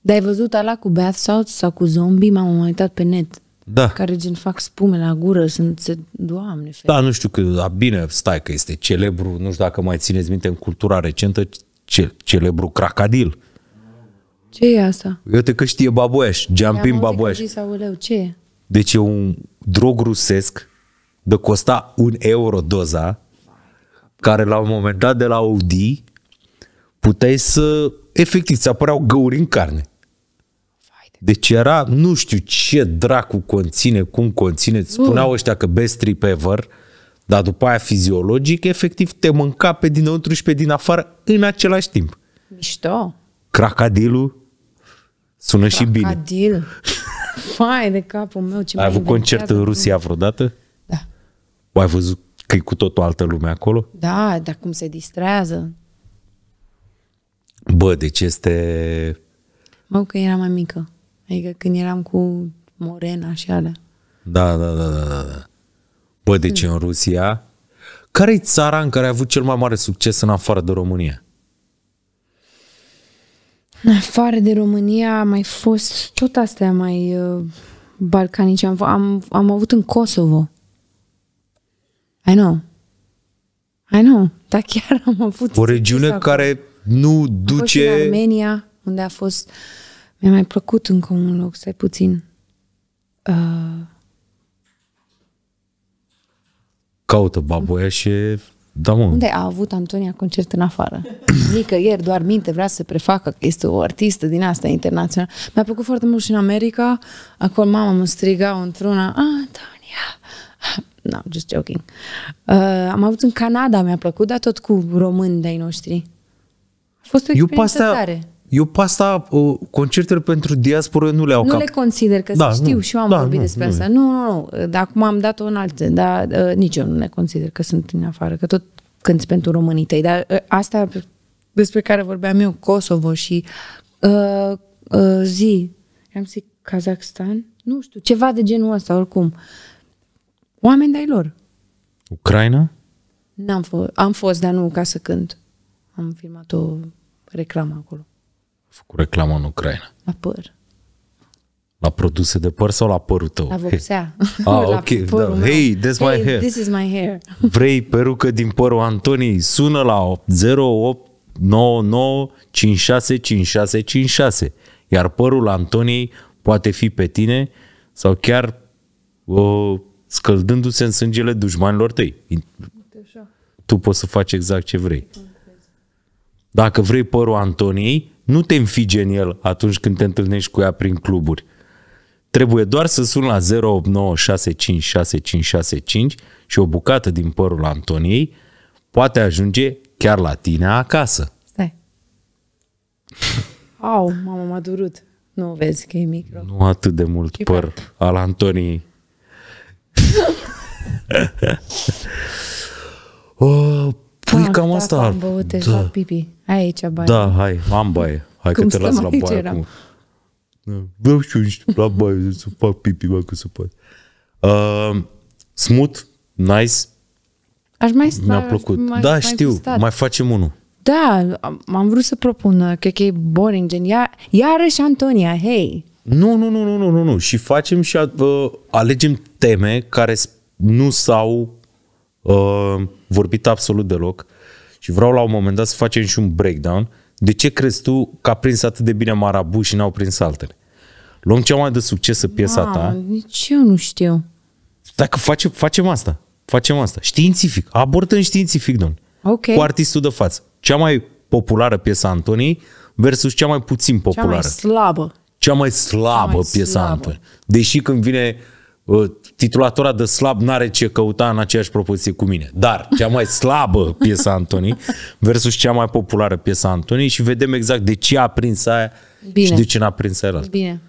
Dar ai văzut ala cu bath salts sau cu zombie? M-am uitat pe net. Da. Care gen fac spume la gură, sunt, se, doamne fel. Da, nu știu că, da, bine, stai că este celebru, nu știu dacă mai țineți minte în cultura recentă, ce, celebru cracadil. Ce e asta? te că știe baboiaș, jumping baboiaș. Ce e? Deci e un drog rusesc de costa un euro doza, care la un moment dat de la Audi puteai să, efectiv, ți apăreau găuri în carne. Deci era, nu știu ce dracu conține, cum conține, spuneau ăștia că best trip ever, dar după aia fiziologic, efectiv, te mânca pe dinăuntru și pe din afară în același timp. Mișto. Cracadilul sună Cracadil. și bine. Fai de capul meu, ce Ai avut concert în Rusia vreodată? Da. O ai văzut că e cu totul altă lume acolo? Da, dar cum se distrează. Bă, deci este... Mă, că era mai mică. Adică când eram cu Morena și alea. Da, da, da, da, da. da. Bă, deci hmm. în Rusia... Care i țara în care ai avut cel mai mare succes în afară de România? În afară de România am mai fost tot astea mai uh, balcanice. Am, am, am avut în Kosovo. I know. I know. Dar chiar am avut... O regiune care nu duce... Am fost în Armenia, unde a fost... Mi-a mai plăcut încă un loc, stai puțin. Uh... Caută baboia și da, mă. Unde a avut Antonia concert în afară? ieri doar minte, vrea să se prefacă că este o artistă din asta internațională. Mi-a plăcut foarte mult și în America. Acolo mama mă striga într-una, Antonia, no, just joking. Uh, am avut în Canada, mi-a plăcut, dar tot cu români de-ai noștri. A fost o experiență Eu pe asta, tare. Eu pe asta, uh, concertele pentru diaspora, nu le-au Nu cap. le consider, că da, știu nu, și eu am da, vorbit nu, despre nu, asta. Nu, nu, nu. nu. acum am dat-o în alte, dar uh, nici eu nu le consider că sunt în afară, că tot cânti pentru românii tăi. Dar uh, asta despre care vorbeam eu, Kosovo și uh, uh, zi, am zis Kazakhstan, nu știu, ceva de genul ăsta, oricum. Oameni de-ai lor. Ucraina? N-am fost, am fost, dar nu ca să cânt. Am filmat o reclamă acolo făcut reclamă în Ucraina? La păr. La produse de păr sau la părul tău? La vopsea. Hey. Ah, ok. Da. Hey, that's hey, my hair. This is my hair. Vrei perucă din părul Antonii? Sună la 0899565656. Iar părul Antonii poate fi pe tine sau chiar uh, scăldându-se în sângele dușmanilor tăi. Tu poți să faci exact ce vrei. Dacă vrei părul Antoniei, nu te înfige în el atunci când te întâlnești cu ea prin cluburi. Trebuie doar să sun la 0896565 și o bucată din părul Antoniei poate ajunge chiar la tine acasă. Stai. Au, mama m-a durut. Nu vezi că e micro. Nu atât de mult e păr pe... al Antoniei. oh, Păi da, am cam asta. Am băut deja da. pipi. Hai aici baie. Da, hai, am baie. Hai Cum că te las la baie acum. Da, vreau și eu la baie să fac pipi, bă, că se poate. Uh, smooth, nice. Aș mai sta, Mi-a plăcut. mai, da, mai știu, stat. mai facem unul. Da, am, am vrut să propun, că e boring, gen, ia, iarăși Antonia, hei. Nu, nu, nu, nu, nu, nu, nu. Și facem și uh, alegem teme care nu s-au vorbit absolut deloc și vreau la un moment dat să facem și un breakdown. De ce crezi tu că a prins atât de bine Marabu și n-au prins altele? Luăm cea mai de succes piesa Mamă, ta. Nici eu nu știu. Dacă face, facem asta. Facem asta. Științific. Abordăm științific, domn. Okay. Cu artistul de față. Cea mai populară piesa Antonii versus cea mai puțin populară. Cea mai slabă. Cea mai slabă cea mai piesa slabă. Antonii. Deși când vine uh, titulatura de slab n-are ce căuta în aceeași propoziție cu mine. Dar cea mai slabă piesă, Antoni, versus cea mai populară piesă, Antoni. și vedem exact de ce a prins aia Bine. și de ce n-a prins aia. Bine.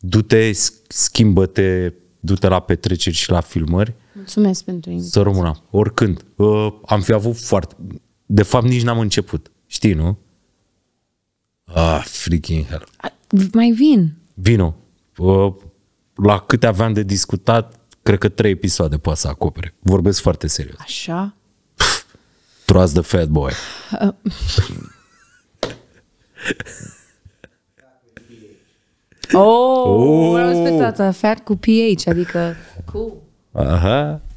Du-te, schimbă-te, du-te la petreceri și la filmări. Mulțumesc pentru invitație. Să rămână. Oricând. Uh, am fi avut foarte... De fapt, nici n-am început. Știi, nu? Ah, freaking hell. Mai vin. Vino. Uh, la câte aveam de discutat, cred că trei episoade poate să acopere. Vorbesc foarte serios. Așa? Trust the fat boy. Uh. oh, oh! Am oh. fat cu PH, adică cu... Cool. Aha.